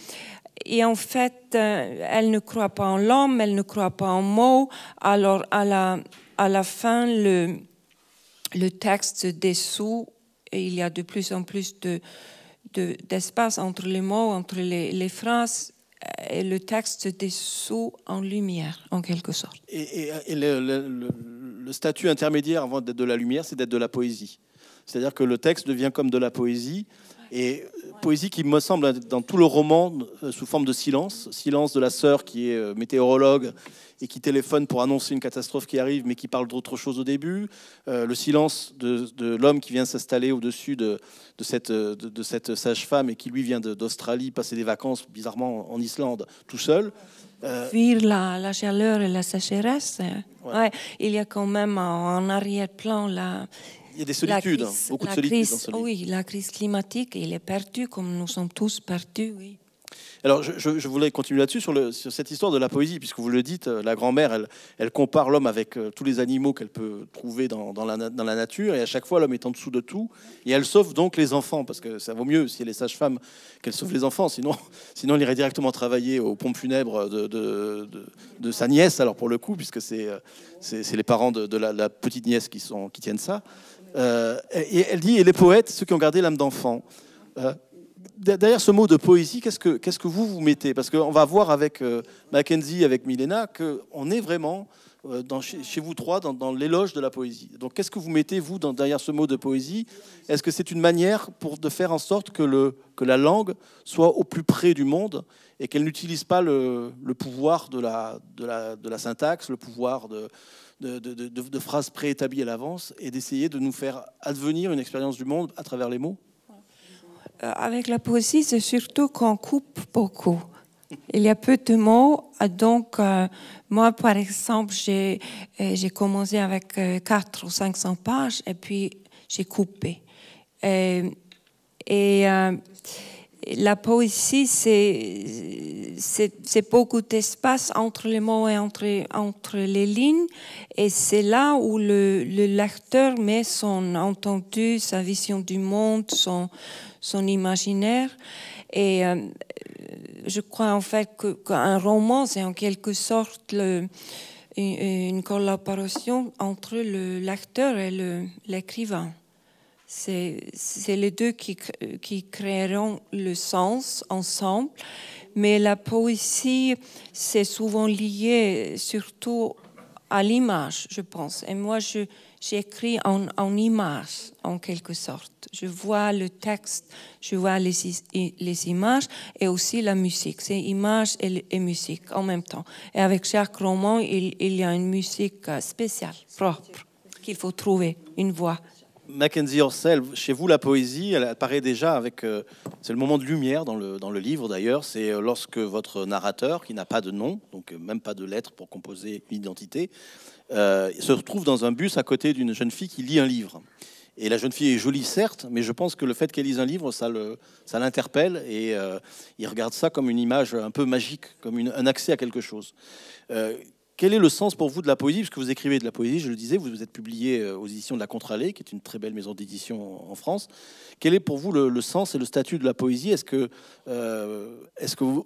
Et en fait, euh, elle ne croit pas en l'homme, elle ne croit pas en mots. Alors, à la, à la fin, le, le texte dessous, il y a de plus en plus de d'espace entre les mots, entre les, les phrases, et euh, le texte des sauts en lumière, en quelque sorte. Et, le, statut intermédiaire avant d'être de la lumière, c'est d'être de la poésie. C'est-à-dire que le texte devient comme de la poésie, et euh, poésie qui me semble dans tout le roman euh, sous forme de silence, silence de la sœur qui est euh, météorologue et qui téléphone pour annoncer une catastrophe qui arrive, mais qui parle d'autre chose au début. le silence de, l'homme qui vient s'installer au-dessus de, cette, de, cette sage-femme et qui lui vient d'Australie passer des vacances bizarrement en Islande tout seul. Fuir la, chaleur et la sécheresse. il y a quand même en arrière-plan la il y a des solitudes, hein, beaucoup de solitudes. Oui, la crise climatique, il est perdu comme nous sommes tous perdus, oui. Alors, je, voulais continuer là-dessus, sur, cette histoire de la poésie, puisque vous le dites, euh, la grand-mère, elle, compare l'homme avec euh, tous les animaux qu'elle peut trouver dans, la, nature, et à chaque fois, l'homme est en dessous de tout, et elle sauve donc les enfants, parce que ça vaut mieux si elle est sage-femme qu'elle sauve les enfants, sinon, [laughs] sinon elle irait directement travailler aux pompes funèbres de, sa nièce, alors pour le coup, puisque c'est euh, les parents de, la, petite nièce qui, sont, qui tiennent ça. Euh, et elle dit, et les poètes, ceux qui ont gardé l'âme d'enfant. Euh, derrière ce mot de poésie, qu'est-ce que, qu'est-ce que vous vous mettez Parce qu'on va voir avec euh, Mackenzie, avec Milena, qu'on est vraiment euh, chez vous trois dans, l'éloge de la poésie. Donc qu'est-ce que vous mettez, vous, derrière ce mot de poésie Est-ce que c'est une manière pour, de faire en sorte que, que la langue soit au plus près du monde et qu'elle n'utilise pas le, pouvoir de la, syntaxe, le pouvoir de, de phrases préétablies à l'avance, et d'essayer de nous faire advenir une expérience du monde à travers les mots euh, Avec la poésie, c'est surtout qu'on coupe beaucoup. Il y a peu de mots. Euh, donc, euh, moi, par exemple, j'ai euh, commencé avec 400 ou 500 pages et puis j'ai coupé. Et, la poésie, c'est beaucoup d'espace entre les mots et entre, entre les lignes. Et c'est là où le, lecteur met son entendu, sa vision du monde, son, son imaginaire. Et je crois en fait qu'un roman, c'est en quelque sorte une, collaboration entre l'acteur et l'écrivain. C'est les deux qui, qui, créeront le sens ensemble, mais la poésie, c'est souvent lié surtout à l'image, je pense. Et moi, je, j'écris en, en image, en quelque sorte. Je vois le texte, je vois les, les images et aussi la musique. C'est images et, musique en même temps. Et avec chaque roman, il, y a une musique euh, spéciale, propre, qu'il faut trouver, une voix. Mackenzie Orsel, chez vous, la poésie, elle apparaît déjà avec. Euh, c'est le moment de lumière dans le, dans le livre d'ailleurs. C'est euh, lorsque votre narrateur, qui n'a pas de nom, donc même pas de lettres pour composer une identité, il euh, se retrouve dans un bus à côté d'une jeune fille qui lit un livre. Et la jeune fille est jolie, certes, mais je pense que le fait qu'elle lise un livre, ça l'interpelle ça et euh, il regarde ça comme une image un peu magique, comme un accès à quelque chose. Euh, quel est le sens pour vous de la poésie Puisque vous écrivez de la poésie, je le disais, vous vous êtes publié aux éditions de la Contralée, qui est une très belle maison d'édition en France. Quel est pour vous le, sens et le statut de la poésie Est-ce que, que vous,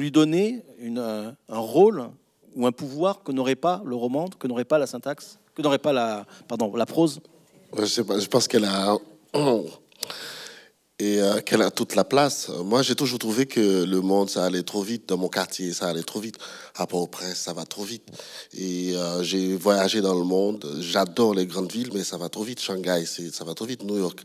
lui donnez un rôle ou un pouvoir que n'aurait pas le roman, que n'aurait pas la syntaxe, que n'aurait pas la, pardon, la prose Je, pense qu'elle a. [clears throat] Et euh, qu'elle a toute la place. Moi, j'ai toujours trouvé que le monde, ça allait trop vite. Dans mon quartier, ça allait trop vite. À Port-au-Prince, ça va trop vite. Et euh, j'ai voyagé dans le monde. J'adore les grandes villes, mais ça va trop vite. Shanghai, ça va trop vite. New York,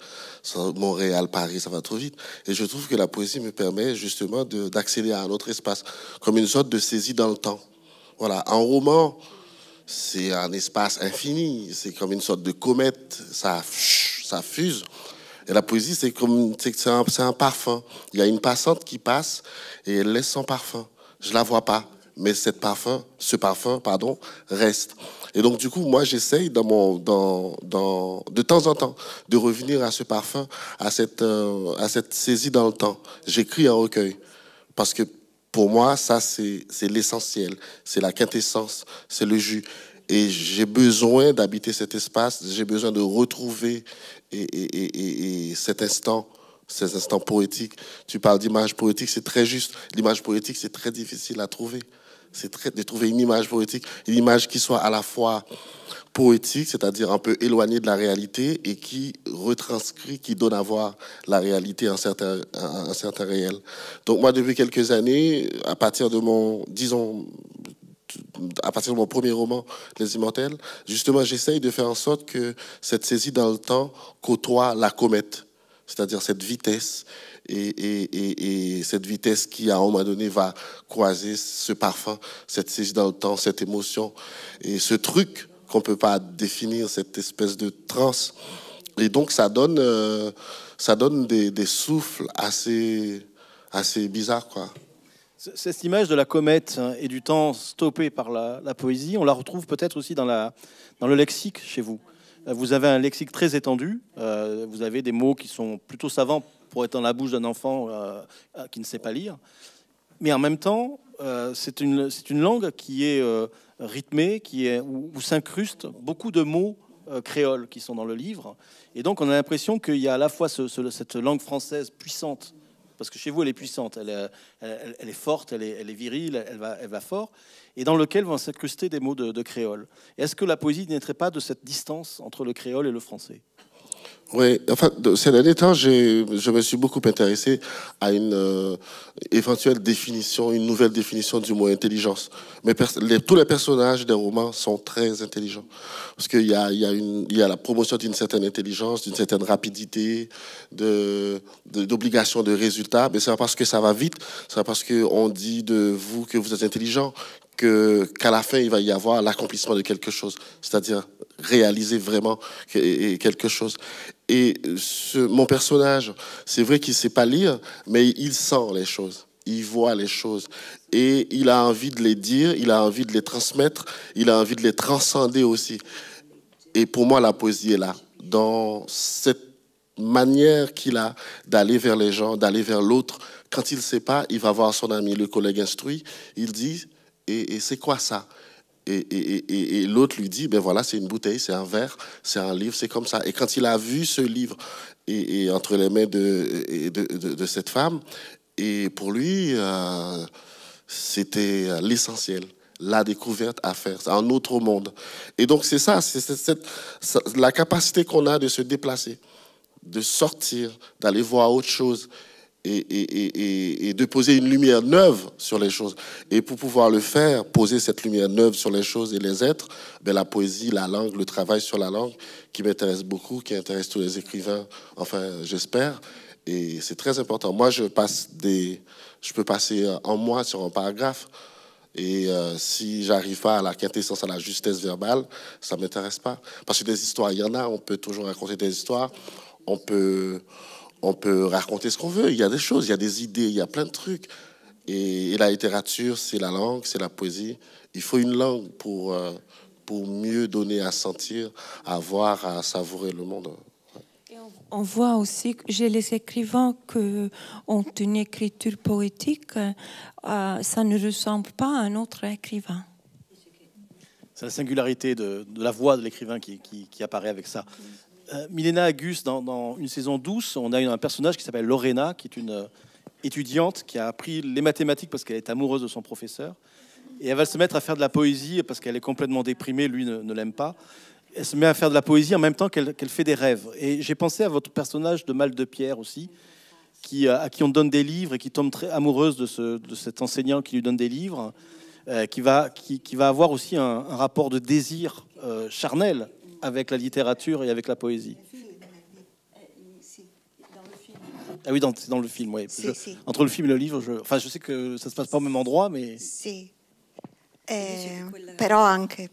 Montréal, Paris, ça va trop vite. Et je trouve que la poésie me permet justement d'accéder à un autre espace, comme une sorte de saisie dans le temps. Voilà, un roman, c'est un espace infini, c'est comme une sorte de comète, ça, ça fuse. Et la poésie, c'est comme c'est un, un, parfum. Il y a une passante qui passe et elle laisse son parfum. Je la vois pas, mais cette parfum, ce parfum, pardon, reste. Et donc du coup, moi, j'essaye dans mon, dans, dans, de temps en temps, de revenir à ce parfum, à cette, euh, à cette saisie dans le temps. J'écris un recueil parce que pour moi, ça, c'est l'essentiel, c'est la quintessence, c'est le jus. Et j'ai besoin d'habiter cet espace, j'ai besoin de retrouver et, cet instant, ces instants poétiques. Tu parles d'image poétique, c'est très juste. L'image poétique, c'est très difficile à trouver. C'est très de trouver une image poétique, une image qui soit à la fois poétique, c'est-à-dire un peu éloigné de la réalité et qui retranscrit, qui donne à voir la réalité un certain, un, certain réel. Donc moi, depuis quelques années, à partir de mon, disons, à partir de mon premier roman, Les Immortels, justement, j'essaye de faire en sorte que cette saisie dans le temps côtoie la comète, c'est-à-dire cette vitesse et, et, cette vitesse qui, à un moment donné, va croiser ce parfum, cette saisie dans le temps, cette émotion et ce truc qu'on peut pas définir, cette espèce de transe. Et donc ça donne, euh, ça donne des, souffles assez, assez bizarres. Quoi. Cette image de la comète hein, et du temps stoppé par la, poésie, on la retrouve peut-être aussi dans, la, dans le lexique chez vous. Euh, vous avez un lexique très étendu, euh, vous avez des mots qui sont plutôt savants pour être dans la bouche d'un enfant qui ne sait pas lire mais en même temps, euh, c'est une, une, langue qui est euh, rythmée, qui est, où, s'incrustent beaucoup de mots euh, créoles qui sont dans le livre. Et donc, on a l'impression qu'il y a à la fois cette langue française puissante, parce que chez vous, elle est puissante, elle, est, elle, est forte, elle est, elle est virile, elle va, elle va, fort, et dans lequel vont s'incruster des mots de, de créole. Est-ce que la poésie n'était pas de cette distance entre le créole et le français oui, enfin, ces derniers temps, je me suis beaucoup intéressé à une euh, éventuelle définition, une nouvelle définition du mot intelligence. Mais tous les personnages des romans sont très intelligents. Parce qu'il y a, la promotion d'une certaine intelligence, d'une certaine rapidité, d'obligation de, de, de résultat. Mais c'est parce que ça va vite, c'est parce qu'on dit de vous que vous êtes intelligent, qu'à la fin il va y avoir l'accomplissement de quelque chose, c'est-à-dire réaliser vraiment quelque chose. Et mon personnage, c'est vrai qu'il ne sait pas lire, mais il sent les choses, il voit les choses. Et il a envie de les dire, il a envie de les transmettre, il a envie de les transcender aussi. Et pour moi, la poésie est là, dans cette manière qu'il a d'aller vers les gens, d'aller vers l'autre. Quand il ne sait pas, il va voir son ami, le collègue instruit, il dit, et c'est quoi ça et, l'autre lui dit, ben voilà, c'est une bouteille, c'est un verre, c'est un livre, c'est comme ça. Et quand il a vu ce livre et, entre les mains de, de, cette femme, et pour lui, euh, c'était euh, l'essentiel, la découverte à faire, un autre monde. Et donc c'est ça, c'est cette, la capacité qu'on a de se déplacer, de sortir, d'aller voir autre chose et, de poser une lumière neuve sur les choses. Et pour pouvoir le faire, poser cette lumière neuve sur les choses et les êtres, ben la poésie, la langue, le travail sur la langue, qui m'intéresse beaucoup, qui intéresse tous les écrivains, enfin j'espère, et c'est très important. Moi, je passe des, je peux passer un mois sur un paragraphe, et euh, si j'arrive pas à la quintessence, à la justesse verbale, ça m'intéresse pas. Parce que des histoires, il y en a. On peut toujours raconter des histoires. On peut on peut raconter ce qu'on veut. Il y a des choses, il y a des idées, il y a plein de trucs. Et, la littérature, c'est la langue, c'est la poésie. Il faut une langue pour, euh, pour mieux donner à sentir, à voir, à savourer le monde. on, voit aussi que les écrivains qui ont une écriture poétique, euh, euh, ça ne ressemble pas à un autre écrivain. C'est la singularité de, la voix de l'écrivain qui apparaît avec ça. Euh, Milena Agus, dans, une saison douce, on a un personnage qui s'appelle Lorena, qui est une euh, étudiante qui a appris les mathématiques parce qu'elle est amoureuse de son professeur. Et elle va se mettre à faire de la poésie parce qu'elle est complètement déprimée, lui ne, l'aime pas. Elle se met à faire de la poésie en même temps qu'elle fait des rêves. Et j'ai pensé à votre personnage de Mal de Pierre aussi, euh, à qui on donne des livres et qui tombe très amoureuse de, cet enseignant qui lui donne des livres, qui, va, avoir aussi un, rapport de désir charnel avec la littérature et avec la poésie. Ah oui, dans, dans le film, oui. entre le film et le livre, je, enfin, je sais que ça se passe pas au même endroit, mais. Si. Mais euh, euh, però anche.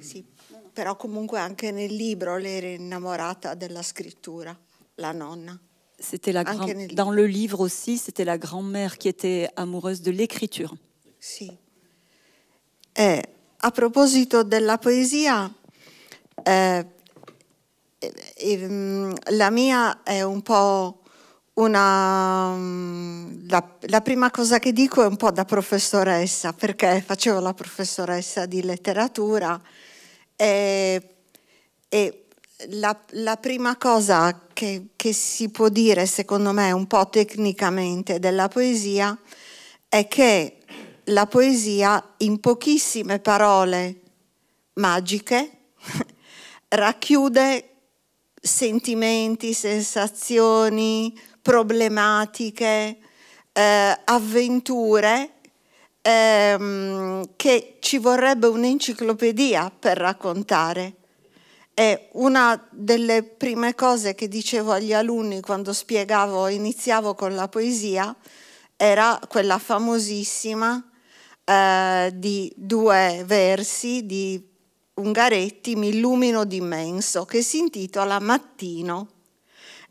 Sì. Però comunque anche nel libro l'era innamorata della scrittura, la nonna. C'était la grand... Dans le livre aussi, c'était la grand-mère qui était amoureuse de l'écriture. Sì. Si. Eh, a proposito della poesia, Eh, mm, la mia è un po' una... Mm, la, la, prima cosa che dico è un po' da professoressa, perché facevo la professoressa di letteratura e, e la, la, prima cosa che, che, si può dire, secondo me, un po' tecnicamente della poesia è che la poesia in pochissime parole magiche racchiude sentimenti, sensazioni, problematiche, eh, avventure ehm, che ci vorrebbe un'enciclopedia per raccontare. E una delle prime cose che dicevo agli alunni quando spiegavo, iniziavo con la poesia, era quella famosissima eh, di due versi di Ungaretti mi illumino d'immenso, che si intitola Mattino.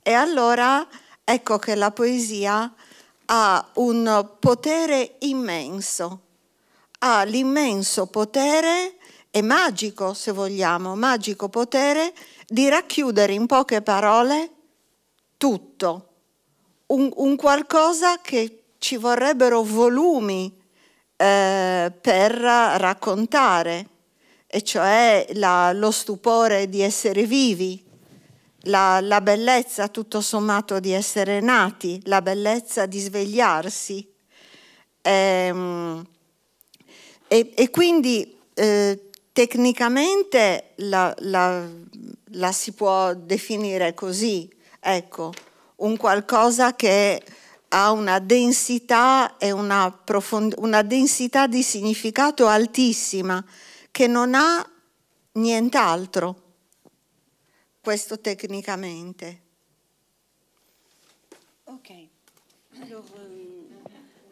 E allora ecco che la poesia ha un potere immenso, ha l'immenso potere e magico, se vogliamo, magico potere di racchiudere in poche parole tutto, un, un qualcosa che ci vorrebbero volumi eh, per raccontare e cioè la, lo stupore di essere vivi, la, la bellezza tutto sommato di essere nati, la bellezza di svegliarsi. E, ehm, e, e quindi eh, tecnicamente la, la, si può definire così, ecco, un qualcosa che ha una densità e una, una densità di significato altissima che non ha nient'altro, questo tecnicamente. Euh,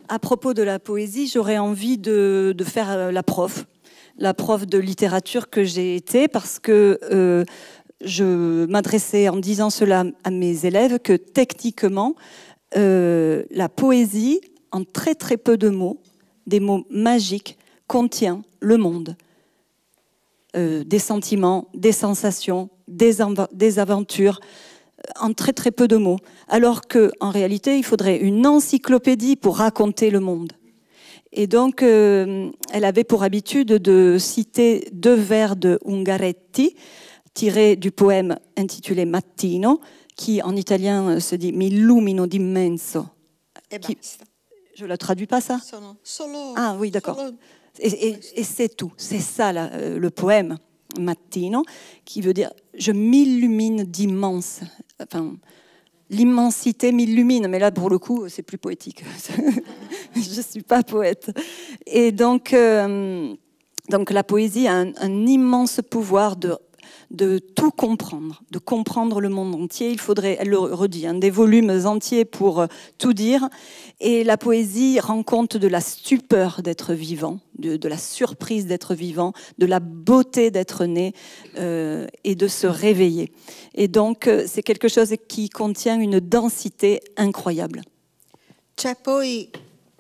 à propos de la poésie, j'aurais envie de, faire euh, la prof, la prof de littérature que j'ai été, parce que euh, je m'adressais en disant cela à mes élèves que techniquement, la poésie, en très très peu de mots, des mots magiques, contient le monde. Euh, des sentiments, des sensations, des, aventures, euh, en très très peu de mots. Alors qu'en réalité, il faudrait une encyclopédie pour raconter le monde. Et donc, euh, elle avait pour habitude de citer deux vers de Ungaretti, tirés du poème intitulé Mattino, qui en italien se dit M'illumino d'immenso. Eh ben, je ne la traduis pas, ça Ah oui, d'accord. Et, c'est tout. C'est ça euh, le poème mattino, qui veut dire je m'illumine d'immense. Enfin, l'immensité m'illumine, mais là pour le coup c'est plus poétique. [laughs] je suis pas poète. Et donc, euh, donc la poésie a un immense pouvoir de de tout comprendre, de comprendre le monde entier. Il faudrait, elle le redit, hein, des volumes entiers pour euh, tout dire. Et la poésie rend compte de la stupeur d'être vivant, de, la surprise d'être vivant, de la beauté d'être né euh, et de se réveiller. Et donc, euh, c'est quelque chose qui contient une densité incroyable. C'est poi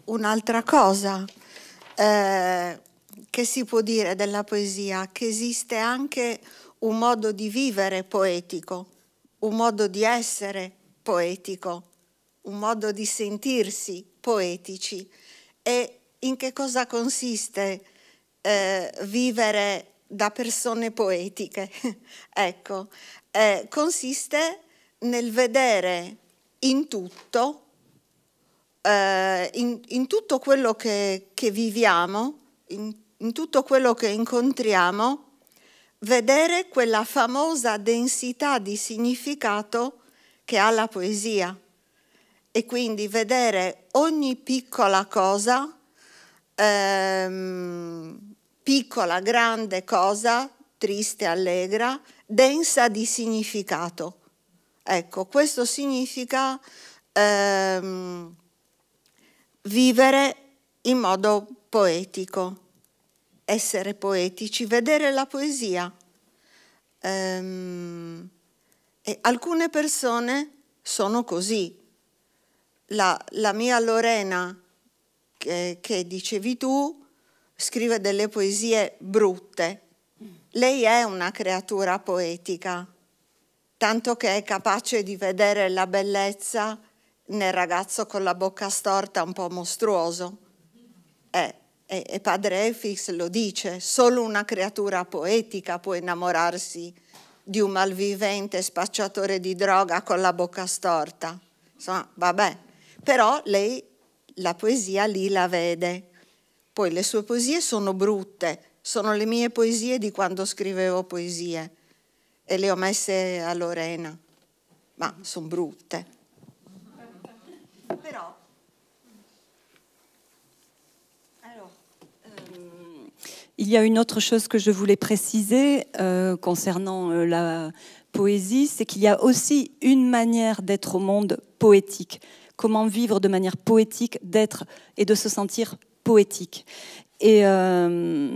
un'altra cosa Euh... che si può dire della poesia, che esiste anche un modo di vivere poetico, un modo di essere poetico, un modo di sentirsi poetici. E in che cosa consiste eh, vivere da persone poetiche? [laughs] ecco, eh, consiste nel vedere in tutto, eh, in, in, tutto quello che, che viviamo, in, in tutto quello che incontriamo, vedere quella famosa densità di significato che ha la poesia e quindi vedere ogni piccola cosa, ehm, piccola, grande cosa, triste, allegra, densa di significato. Ecco, questo significa ehm, vivere in modo poetico essere poetici, vedere la poesia. Ehm, alcune persone sono così. La, la mia Lorena, che, che, dicevi tu, scrive delle poesie brutte. Lei è una creatura poetica, tanto che è capace di vedere la bellezza nel ragazzo con la bocca storta un po' mostruoso. Eh, e, padre Efix lo dice, solo una creatura poetica può innamorarsi di un malvivente spacciatore di droga con la bocca storta. Insomma, vabbè, però lei la poesia lì la vede. Poi le sue poesie sono brutte, sono le mie poesie di quando scrivevo poesie e le ho messe a Lorena, ma sono brutte. Però Il y a une autre chose que je voulais préciser euh, concernant euh, la poésie, c'est qu'il y a aussi une manière d'être au monde poétique. Comment vivre de manière poétique, d'être et de se sentir poétique. Et euh,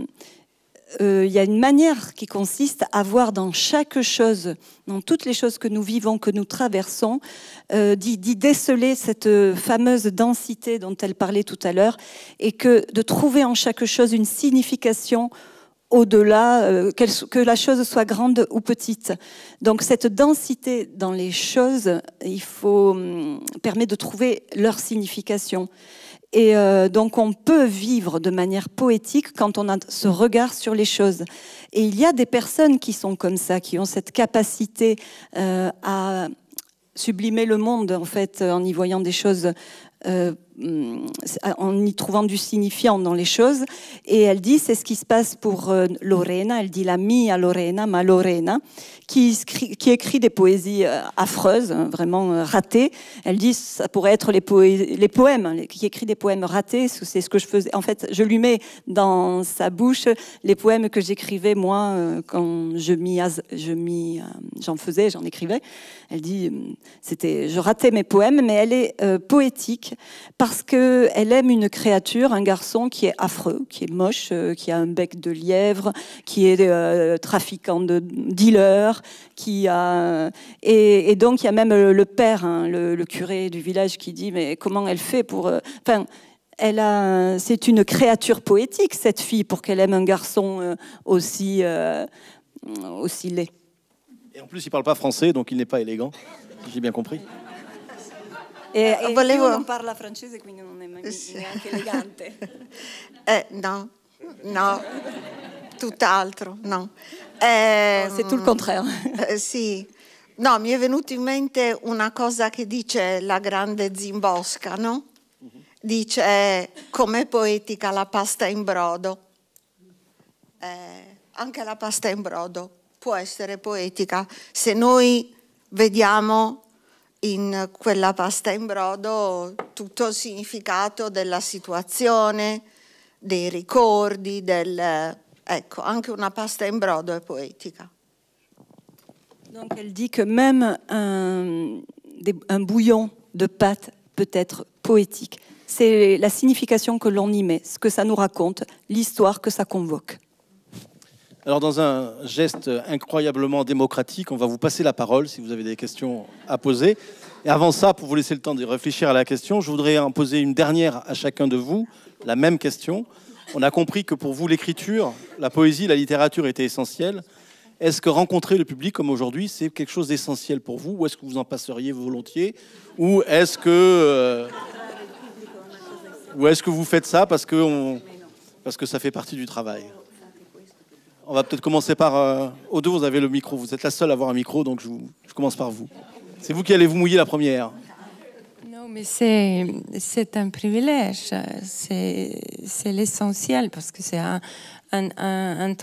il euh, y a une manière qui consiste à voir dans chaque chose, dans toutes les choses que nous vivons, que nous traversons, euh, d'y déceler cette euh, fameuse densité dont elle parlait tout à l'heure, et que de trouver en chaque chose une signification au-delà, que la chose soit grande ou petite. Donc cette densité dans les choses, il faut, hum, permet de trouver leur signification. Et euh, donc on peut vivre de manière poétique quand on a ce regard sur les choses. Et il y a des personnes qui sont comme ça, qui ont cette capacité euh, à sublimer le monde en fait en y voyant des choses euh, euh, en y trouvant du signifiant dans les choses. Et elle dit, c'est ce qui se passe pour euh, Lorena, elle dit la mia Lorena, ma Lorena, qui, qui écrit des poésies euh, affreuses, hein, vraiment ratées. Elle dit, ça pourrait être les, les poèmes, qui écrit des poèmes ratés, c'est ce que je faisais. En fait, je lui mets dans sa bouche les poèmes que j'écrivais, moi, quand je je j'en faisais, j'en écrivais. Elle dit, c'était, je ratais mes poèmes, mais elle est poétique parce qu'elle aime une créature, un garçon qui est affreux, qui est moche, euh, qui a un bec de lièvre, qui est euh, trafiquant de dealers. qui a et, donc il y a même le père, hein, le, curé du village, qui dit mais comment elle fait pour euh, enfin elle a, c'est une créature poétique cette fille pour qu'elle aime un garçon aussi aussi laid. Et en plus, il ne parle pas français, donc il n'est pas élégant. J'ai bien compris. Eh, eh, eh, volevo... non parla francese, quindi non è neanche sì. elegante. [laughs] Eh, no, no, tutt'altro, no. Eh, no, oh, C'est tout le contraire. Eh, sì, no, mi è venuta in mente una cosa che dice la grande Zimbosca, no? Dice, eh, com'è poetica la pasta in brodo. anche la pasta in brodo può essere poetica se noi vediamo in quella pasta in brodo tutto il significato della situazione, dei ricordi, del... ecco, anche una pasta in brodo è poetica. Donc elle dit que même un, un bouillon de pâte peut être poétique. C'est la signification que l'on y met, ce que ça nous raconte, l'histoire que ça convoque. Alors, dans un geste incroyablement démocratique, on va vous passer la parole si vous avez des questions à poser. Et avant ça, pour vous laisser le temps de réfléchir à la question, je voudrais en poser une dernière à chacun de vous, la même question. On a compris que pour vous, l'écriture, la poésie, la littérature étaient essentielles. Est-ce que rencontrer le public comme aujourd'hui, c'est quelque chose d'essentiel pour vous Ou est-ce que vous en passeriez volontiers Ou est-ce que, euh, ou est que vous faites ça parce que, parce que ça fait partie du travail on va peut-être commencer par euh, vous avez le micro. Vous êtes la seule à avoir un micro, donc je, commence par vous. C'est vous qui allez vous mouiller la première. Non, mais c'est un privilège. C'est l'essentiel parce que c'est un, un,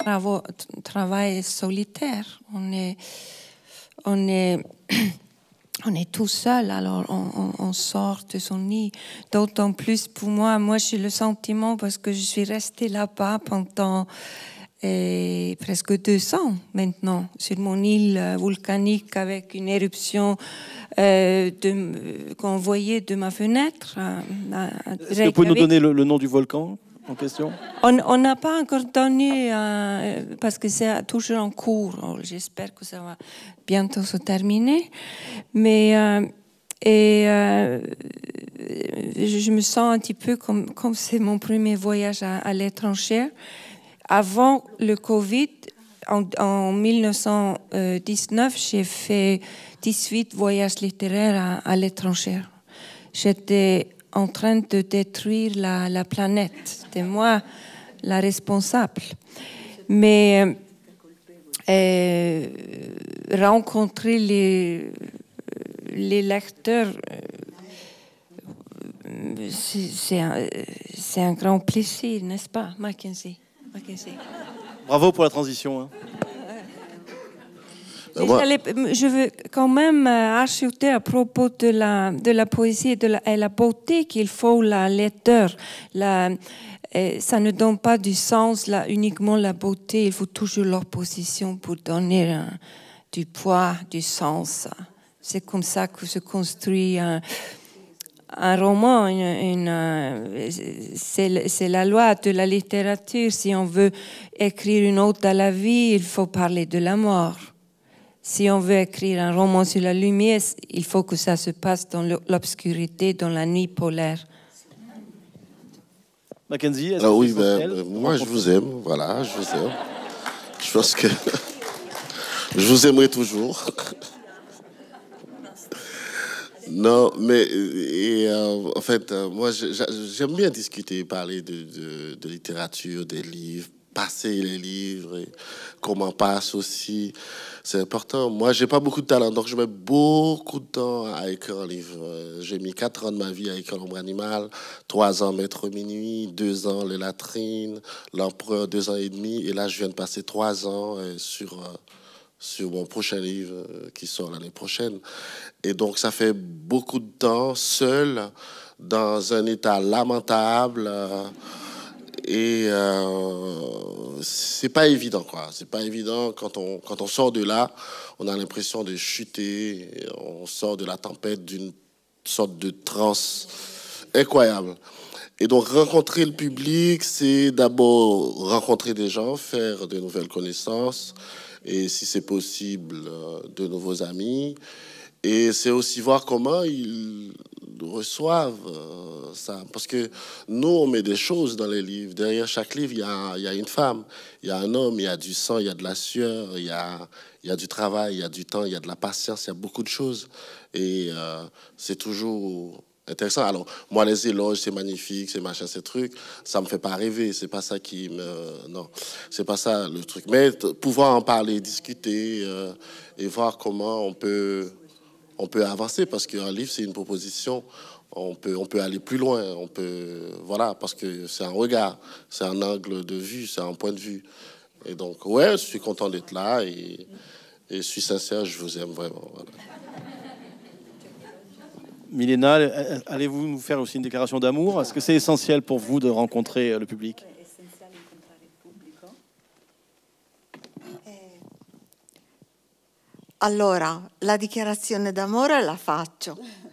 travail solitaire. On est, on est, [clears throat] on est tout seul, alors on, on sort de son nid. D'autant plus pour moi, moi j'ai le sentiment parce que je suis restée là-bas pendant et presque 200 maintenant sur mon île euh, volcanique avec une éruption euh, euh, qu'on voyait de ma fenêtre. Est-ce que vous pouvez nous donner le, nom du volcan en question On n'a pas encore donné, parce que c'est toujours en cours. Oh, j'espère que ça va bientôt se terminer. Mais. et je me sens un petit peu comme comme c'est mon premier voyage à l'étranger. Avant le Covid, en, en 1919, j'ai fait 18 voyages littéraires à, l'étranger. J'étais en train de détruire la, planète. C'était moi la responsable. Mais euh, euh, rencontrer les, lecteurs, euh, c'est un, un grand plaisir, n'est-ce pas, Mackenzie Bravo pour la transition. Hein. Euh, je veux quand même euh, ajouter à propos de la, de la poésie et, de la, beauté qu'il faut la lettre La, euh, ça ne donne pas du sens là, uniquement la beauté. Il faut toujours l'opposition pour donner du poids, du sens. C'est comme ça que se construit un, un roman, euh, c'est la loi de la littérature. Si on veut écrire une ode à la vie, il faut parler de la mort. Si on veut écrire un roman sur la lumière, il faut que ça se passe dans l'obscurité, dans la nuit polaire. Mackenzie, ah oui, ben, ben, moi je vous aime, voilà, je vous aime. Je pense que [laughs] je vous aimerai toujours. [laughs] Non, mais euh, euh, en fait, euh, moi, j'aime bien discuter, parler de, littérature, des livres, passer les livres, et comment passe aussi. C'est important. Moi, j'ai pas beaucoup de talent, donc je mets beaucoup de temps à écrire un livre. J'ai mis quatre ans de ma vie à écrire L'ombre animale, trois ans Maître minuit, deux ans Les latrines, L'empereur deux ans et demi, et là, je viens de passer trois ans sur sur mon prochain livre euh, qui sort l'année prochaine. Et donc, ça fait beaucoup de temps seul, dans un état lamentable. Euh, et euh, c'est pas évident, quoi. C'est pas évident quand on, quand on sort de là, on a l'impression de chuter, on sort de la tempête d'une sorte de transe incroyable. Et donc, rencontrer le public, c'est d'abord rencontrer des gens, faire de nouvelles connaissances et si c'est possible, euh, de nouveaux amis. Et c'est aussi voir comment ils reçoivent euh, ça. Parce que nous, on met des choses dans les livres. Derrière chaque livre, il y a, y a une femme, il y a un homme, il y a du sang, il y a de la sueur, il y a, il y a du travail, il y a du temps, il y a de la patience, il y a beaucoup de choses. Et euh, c'est toujours intéressant. Alors, moi, les éloges, c'est magnifique, c'est machin, ces trucs, ça me fait pas rêver. C'est pas ça qui me. Non, c'est pas ça le truc. Mais pouvoir en parler, discuter euh, et voir comment on peut, on peut avancer, parce qu'un livre, c'est une proposition. On peut, on peut aller plus loin, on peut. Voilà, parce que c'est un regard, c'est un angle de vue, c'est un point de vue. Et donc, ouais, je suis content d'être là et, et, je suis sincère, je vous aime vraiment. Voilà. Milena, allez-vous nous faire aussi une déclaration d'amour Est-ce que c'est essentiel pour vous de rencontrer euh, le public eh. Allora, la dichiarazione d'amore la faccio. [laughs]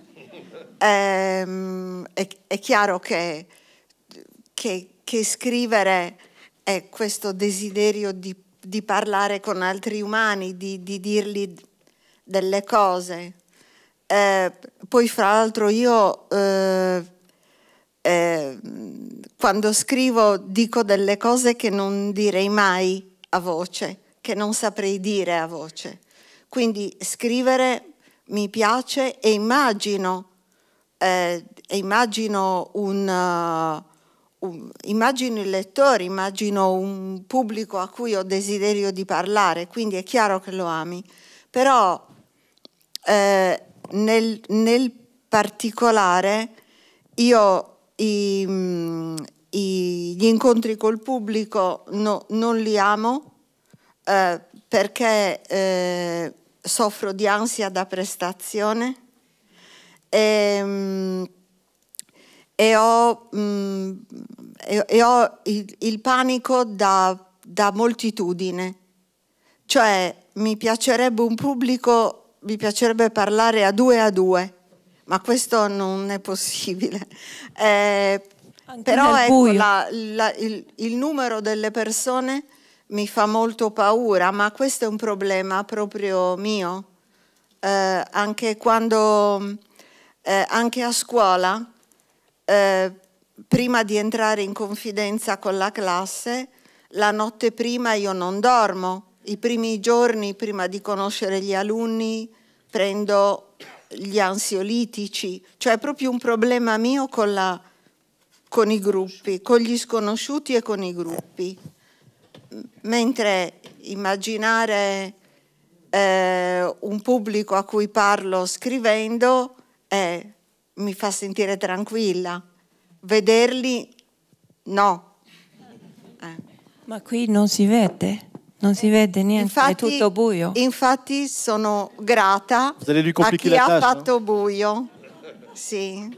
Ehm, è, è chiaro che, che, che, scrivere è questo desiderio di, di parlare con altri umani, di, di dirgli delle cose, eh, poi fra l'altro io eh, eh, quando scrivo dico delle cose che non direi mai a voce, che non saprei dire a voce. Quindi scrivere mi piace e immagino, eh, immagino, un, uh, immagino il lettore, immagino un pubblico a cui ho desiderio di parlare, quindi è chiaro che lo ami. Però eh, nel, nel particolare io i, i, gli incontri col pubblico no, non li amo eh, perché eh, soffro di ansia da prestazione e, ehm, e, ho, mh, mm, e, e ho, il, il panico da, da moltitudine. Cioè mi piacerebbe un pubblico vi piacerebbe parlare a due a due, ma questo non è possibile. [laughs] Eh, però ecco, la, la, il, il numero delle persone mi fa molto paura, ma questo è un problema proprio mio. Eh, anche quando, eh, anche a scuola, eh, prima di entrare in confidenza con la classe, la notte prima io non dormo i primi giorni prima di conoscere gli alunni prendo gli ansiolitici, cioè è proprio un problema mio con, la, con i gruppi, con gli sconosciuti e con i gruppi. Mentre immaginare eh, un pubblico a cui parlo scrivendo eh, mi fa sentire tranquilla, vederli no. Eh. Ma qui non si vede? Non si vede niente, infatti, è tutto buio. Infatti sono grata a chi ha tâche, hein. fatto hein? buio. Si.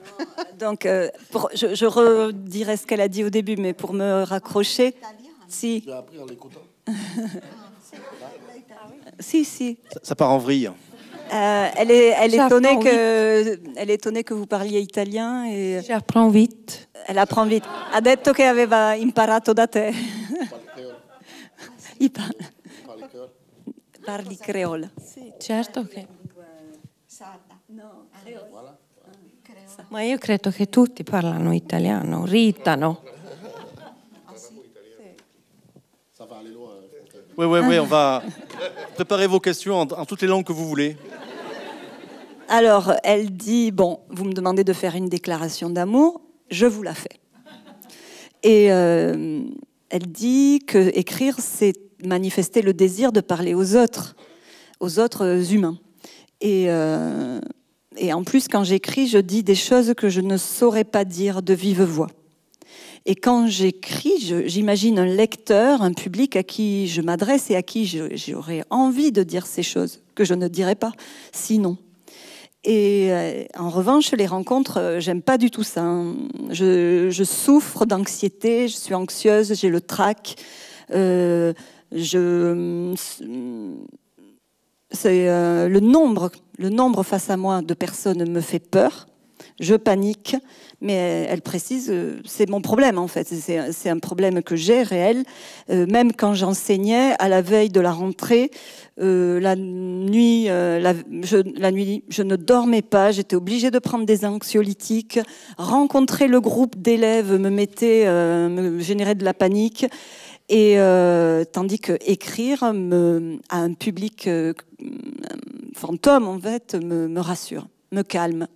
Donc, euh, pour, je, je, redirai ce qu'elle a dit au début, mais pour me raccrocher. Si. [laughs] si, si. Ça, part en vrille. Euh, elle est, elle est étonnée que, elle est étonnée que vous parliez italien et. J'apprends vite. Elle apprend vite. Ha detto che aveva imparato da te. [laughs] Il parle. créole. créole. Parli creole. Sì, certo che... Sarda. No, creole. ritano. Oui, oui, oui, on va préparer vos questions en, toutes les langues que vous voulez. Alors, elle dit, bon, vous me demandez de faire une déclaration d'amour, je vous la fais. Et euh, elle dit que écrire, c'est manifester le désir de parler aux autres, aux autres humains. Euh, et, en plus, quand j'écris, je dis des choses que je ne saurais pas dire de vive voix. Et quand j'écris, j'imagine un lecteur, un public à qui je m'adresse et à qui j'aurais envie de dire ces choses que je ne dirais pas sinon. Et euh, en revanche, les rencontres, euh, j'aime pas du tout ça. Hein. Je, souffre d'anxiété, je suis anxieuse, j'ai le trac. Euh, je, c'est euh, le nombre, le nombre face à moi de personnes me fait peur. Je panique, mais elle, précise, euh, c'est mon problème en fait. C'est un problème que j'ai réel. Euh, même quand j'enseignais, à la veille de la rentrée, la nuit, la, je, la nuit, je ne dormais pas. J'étais obligée de prendre des anxiolytiques. Rencontrer le groupe d'élèves me mettait, me générait de la panique. Et euh, tandis que écrire me, à un public euh, euh, fantôme, en fait, me rassure, me calme.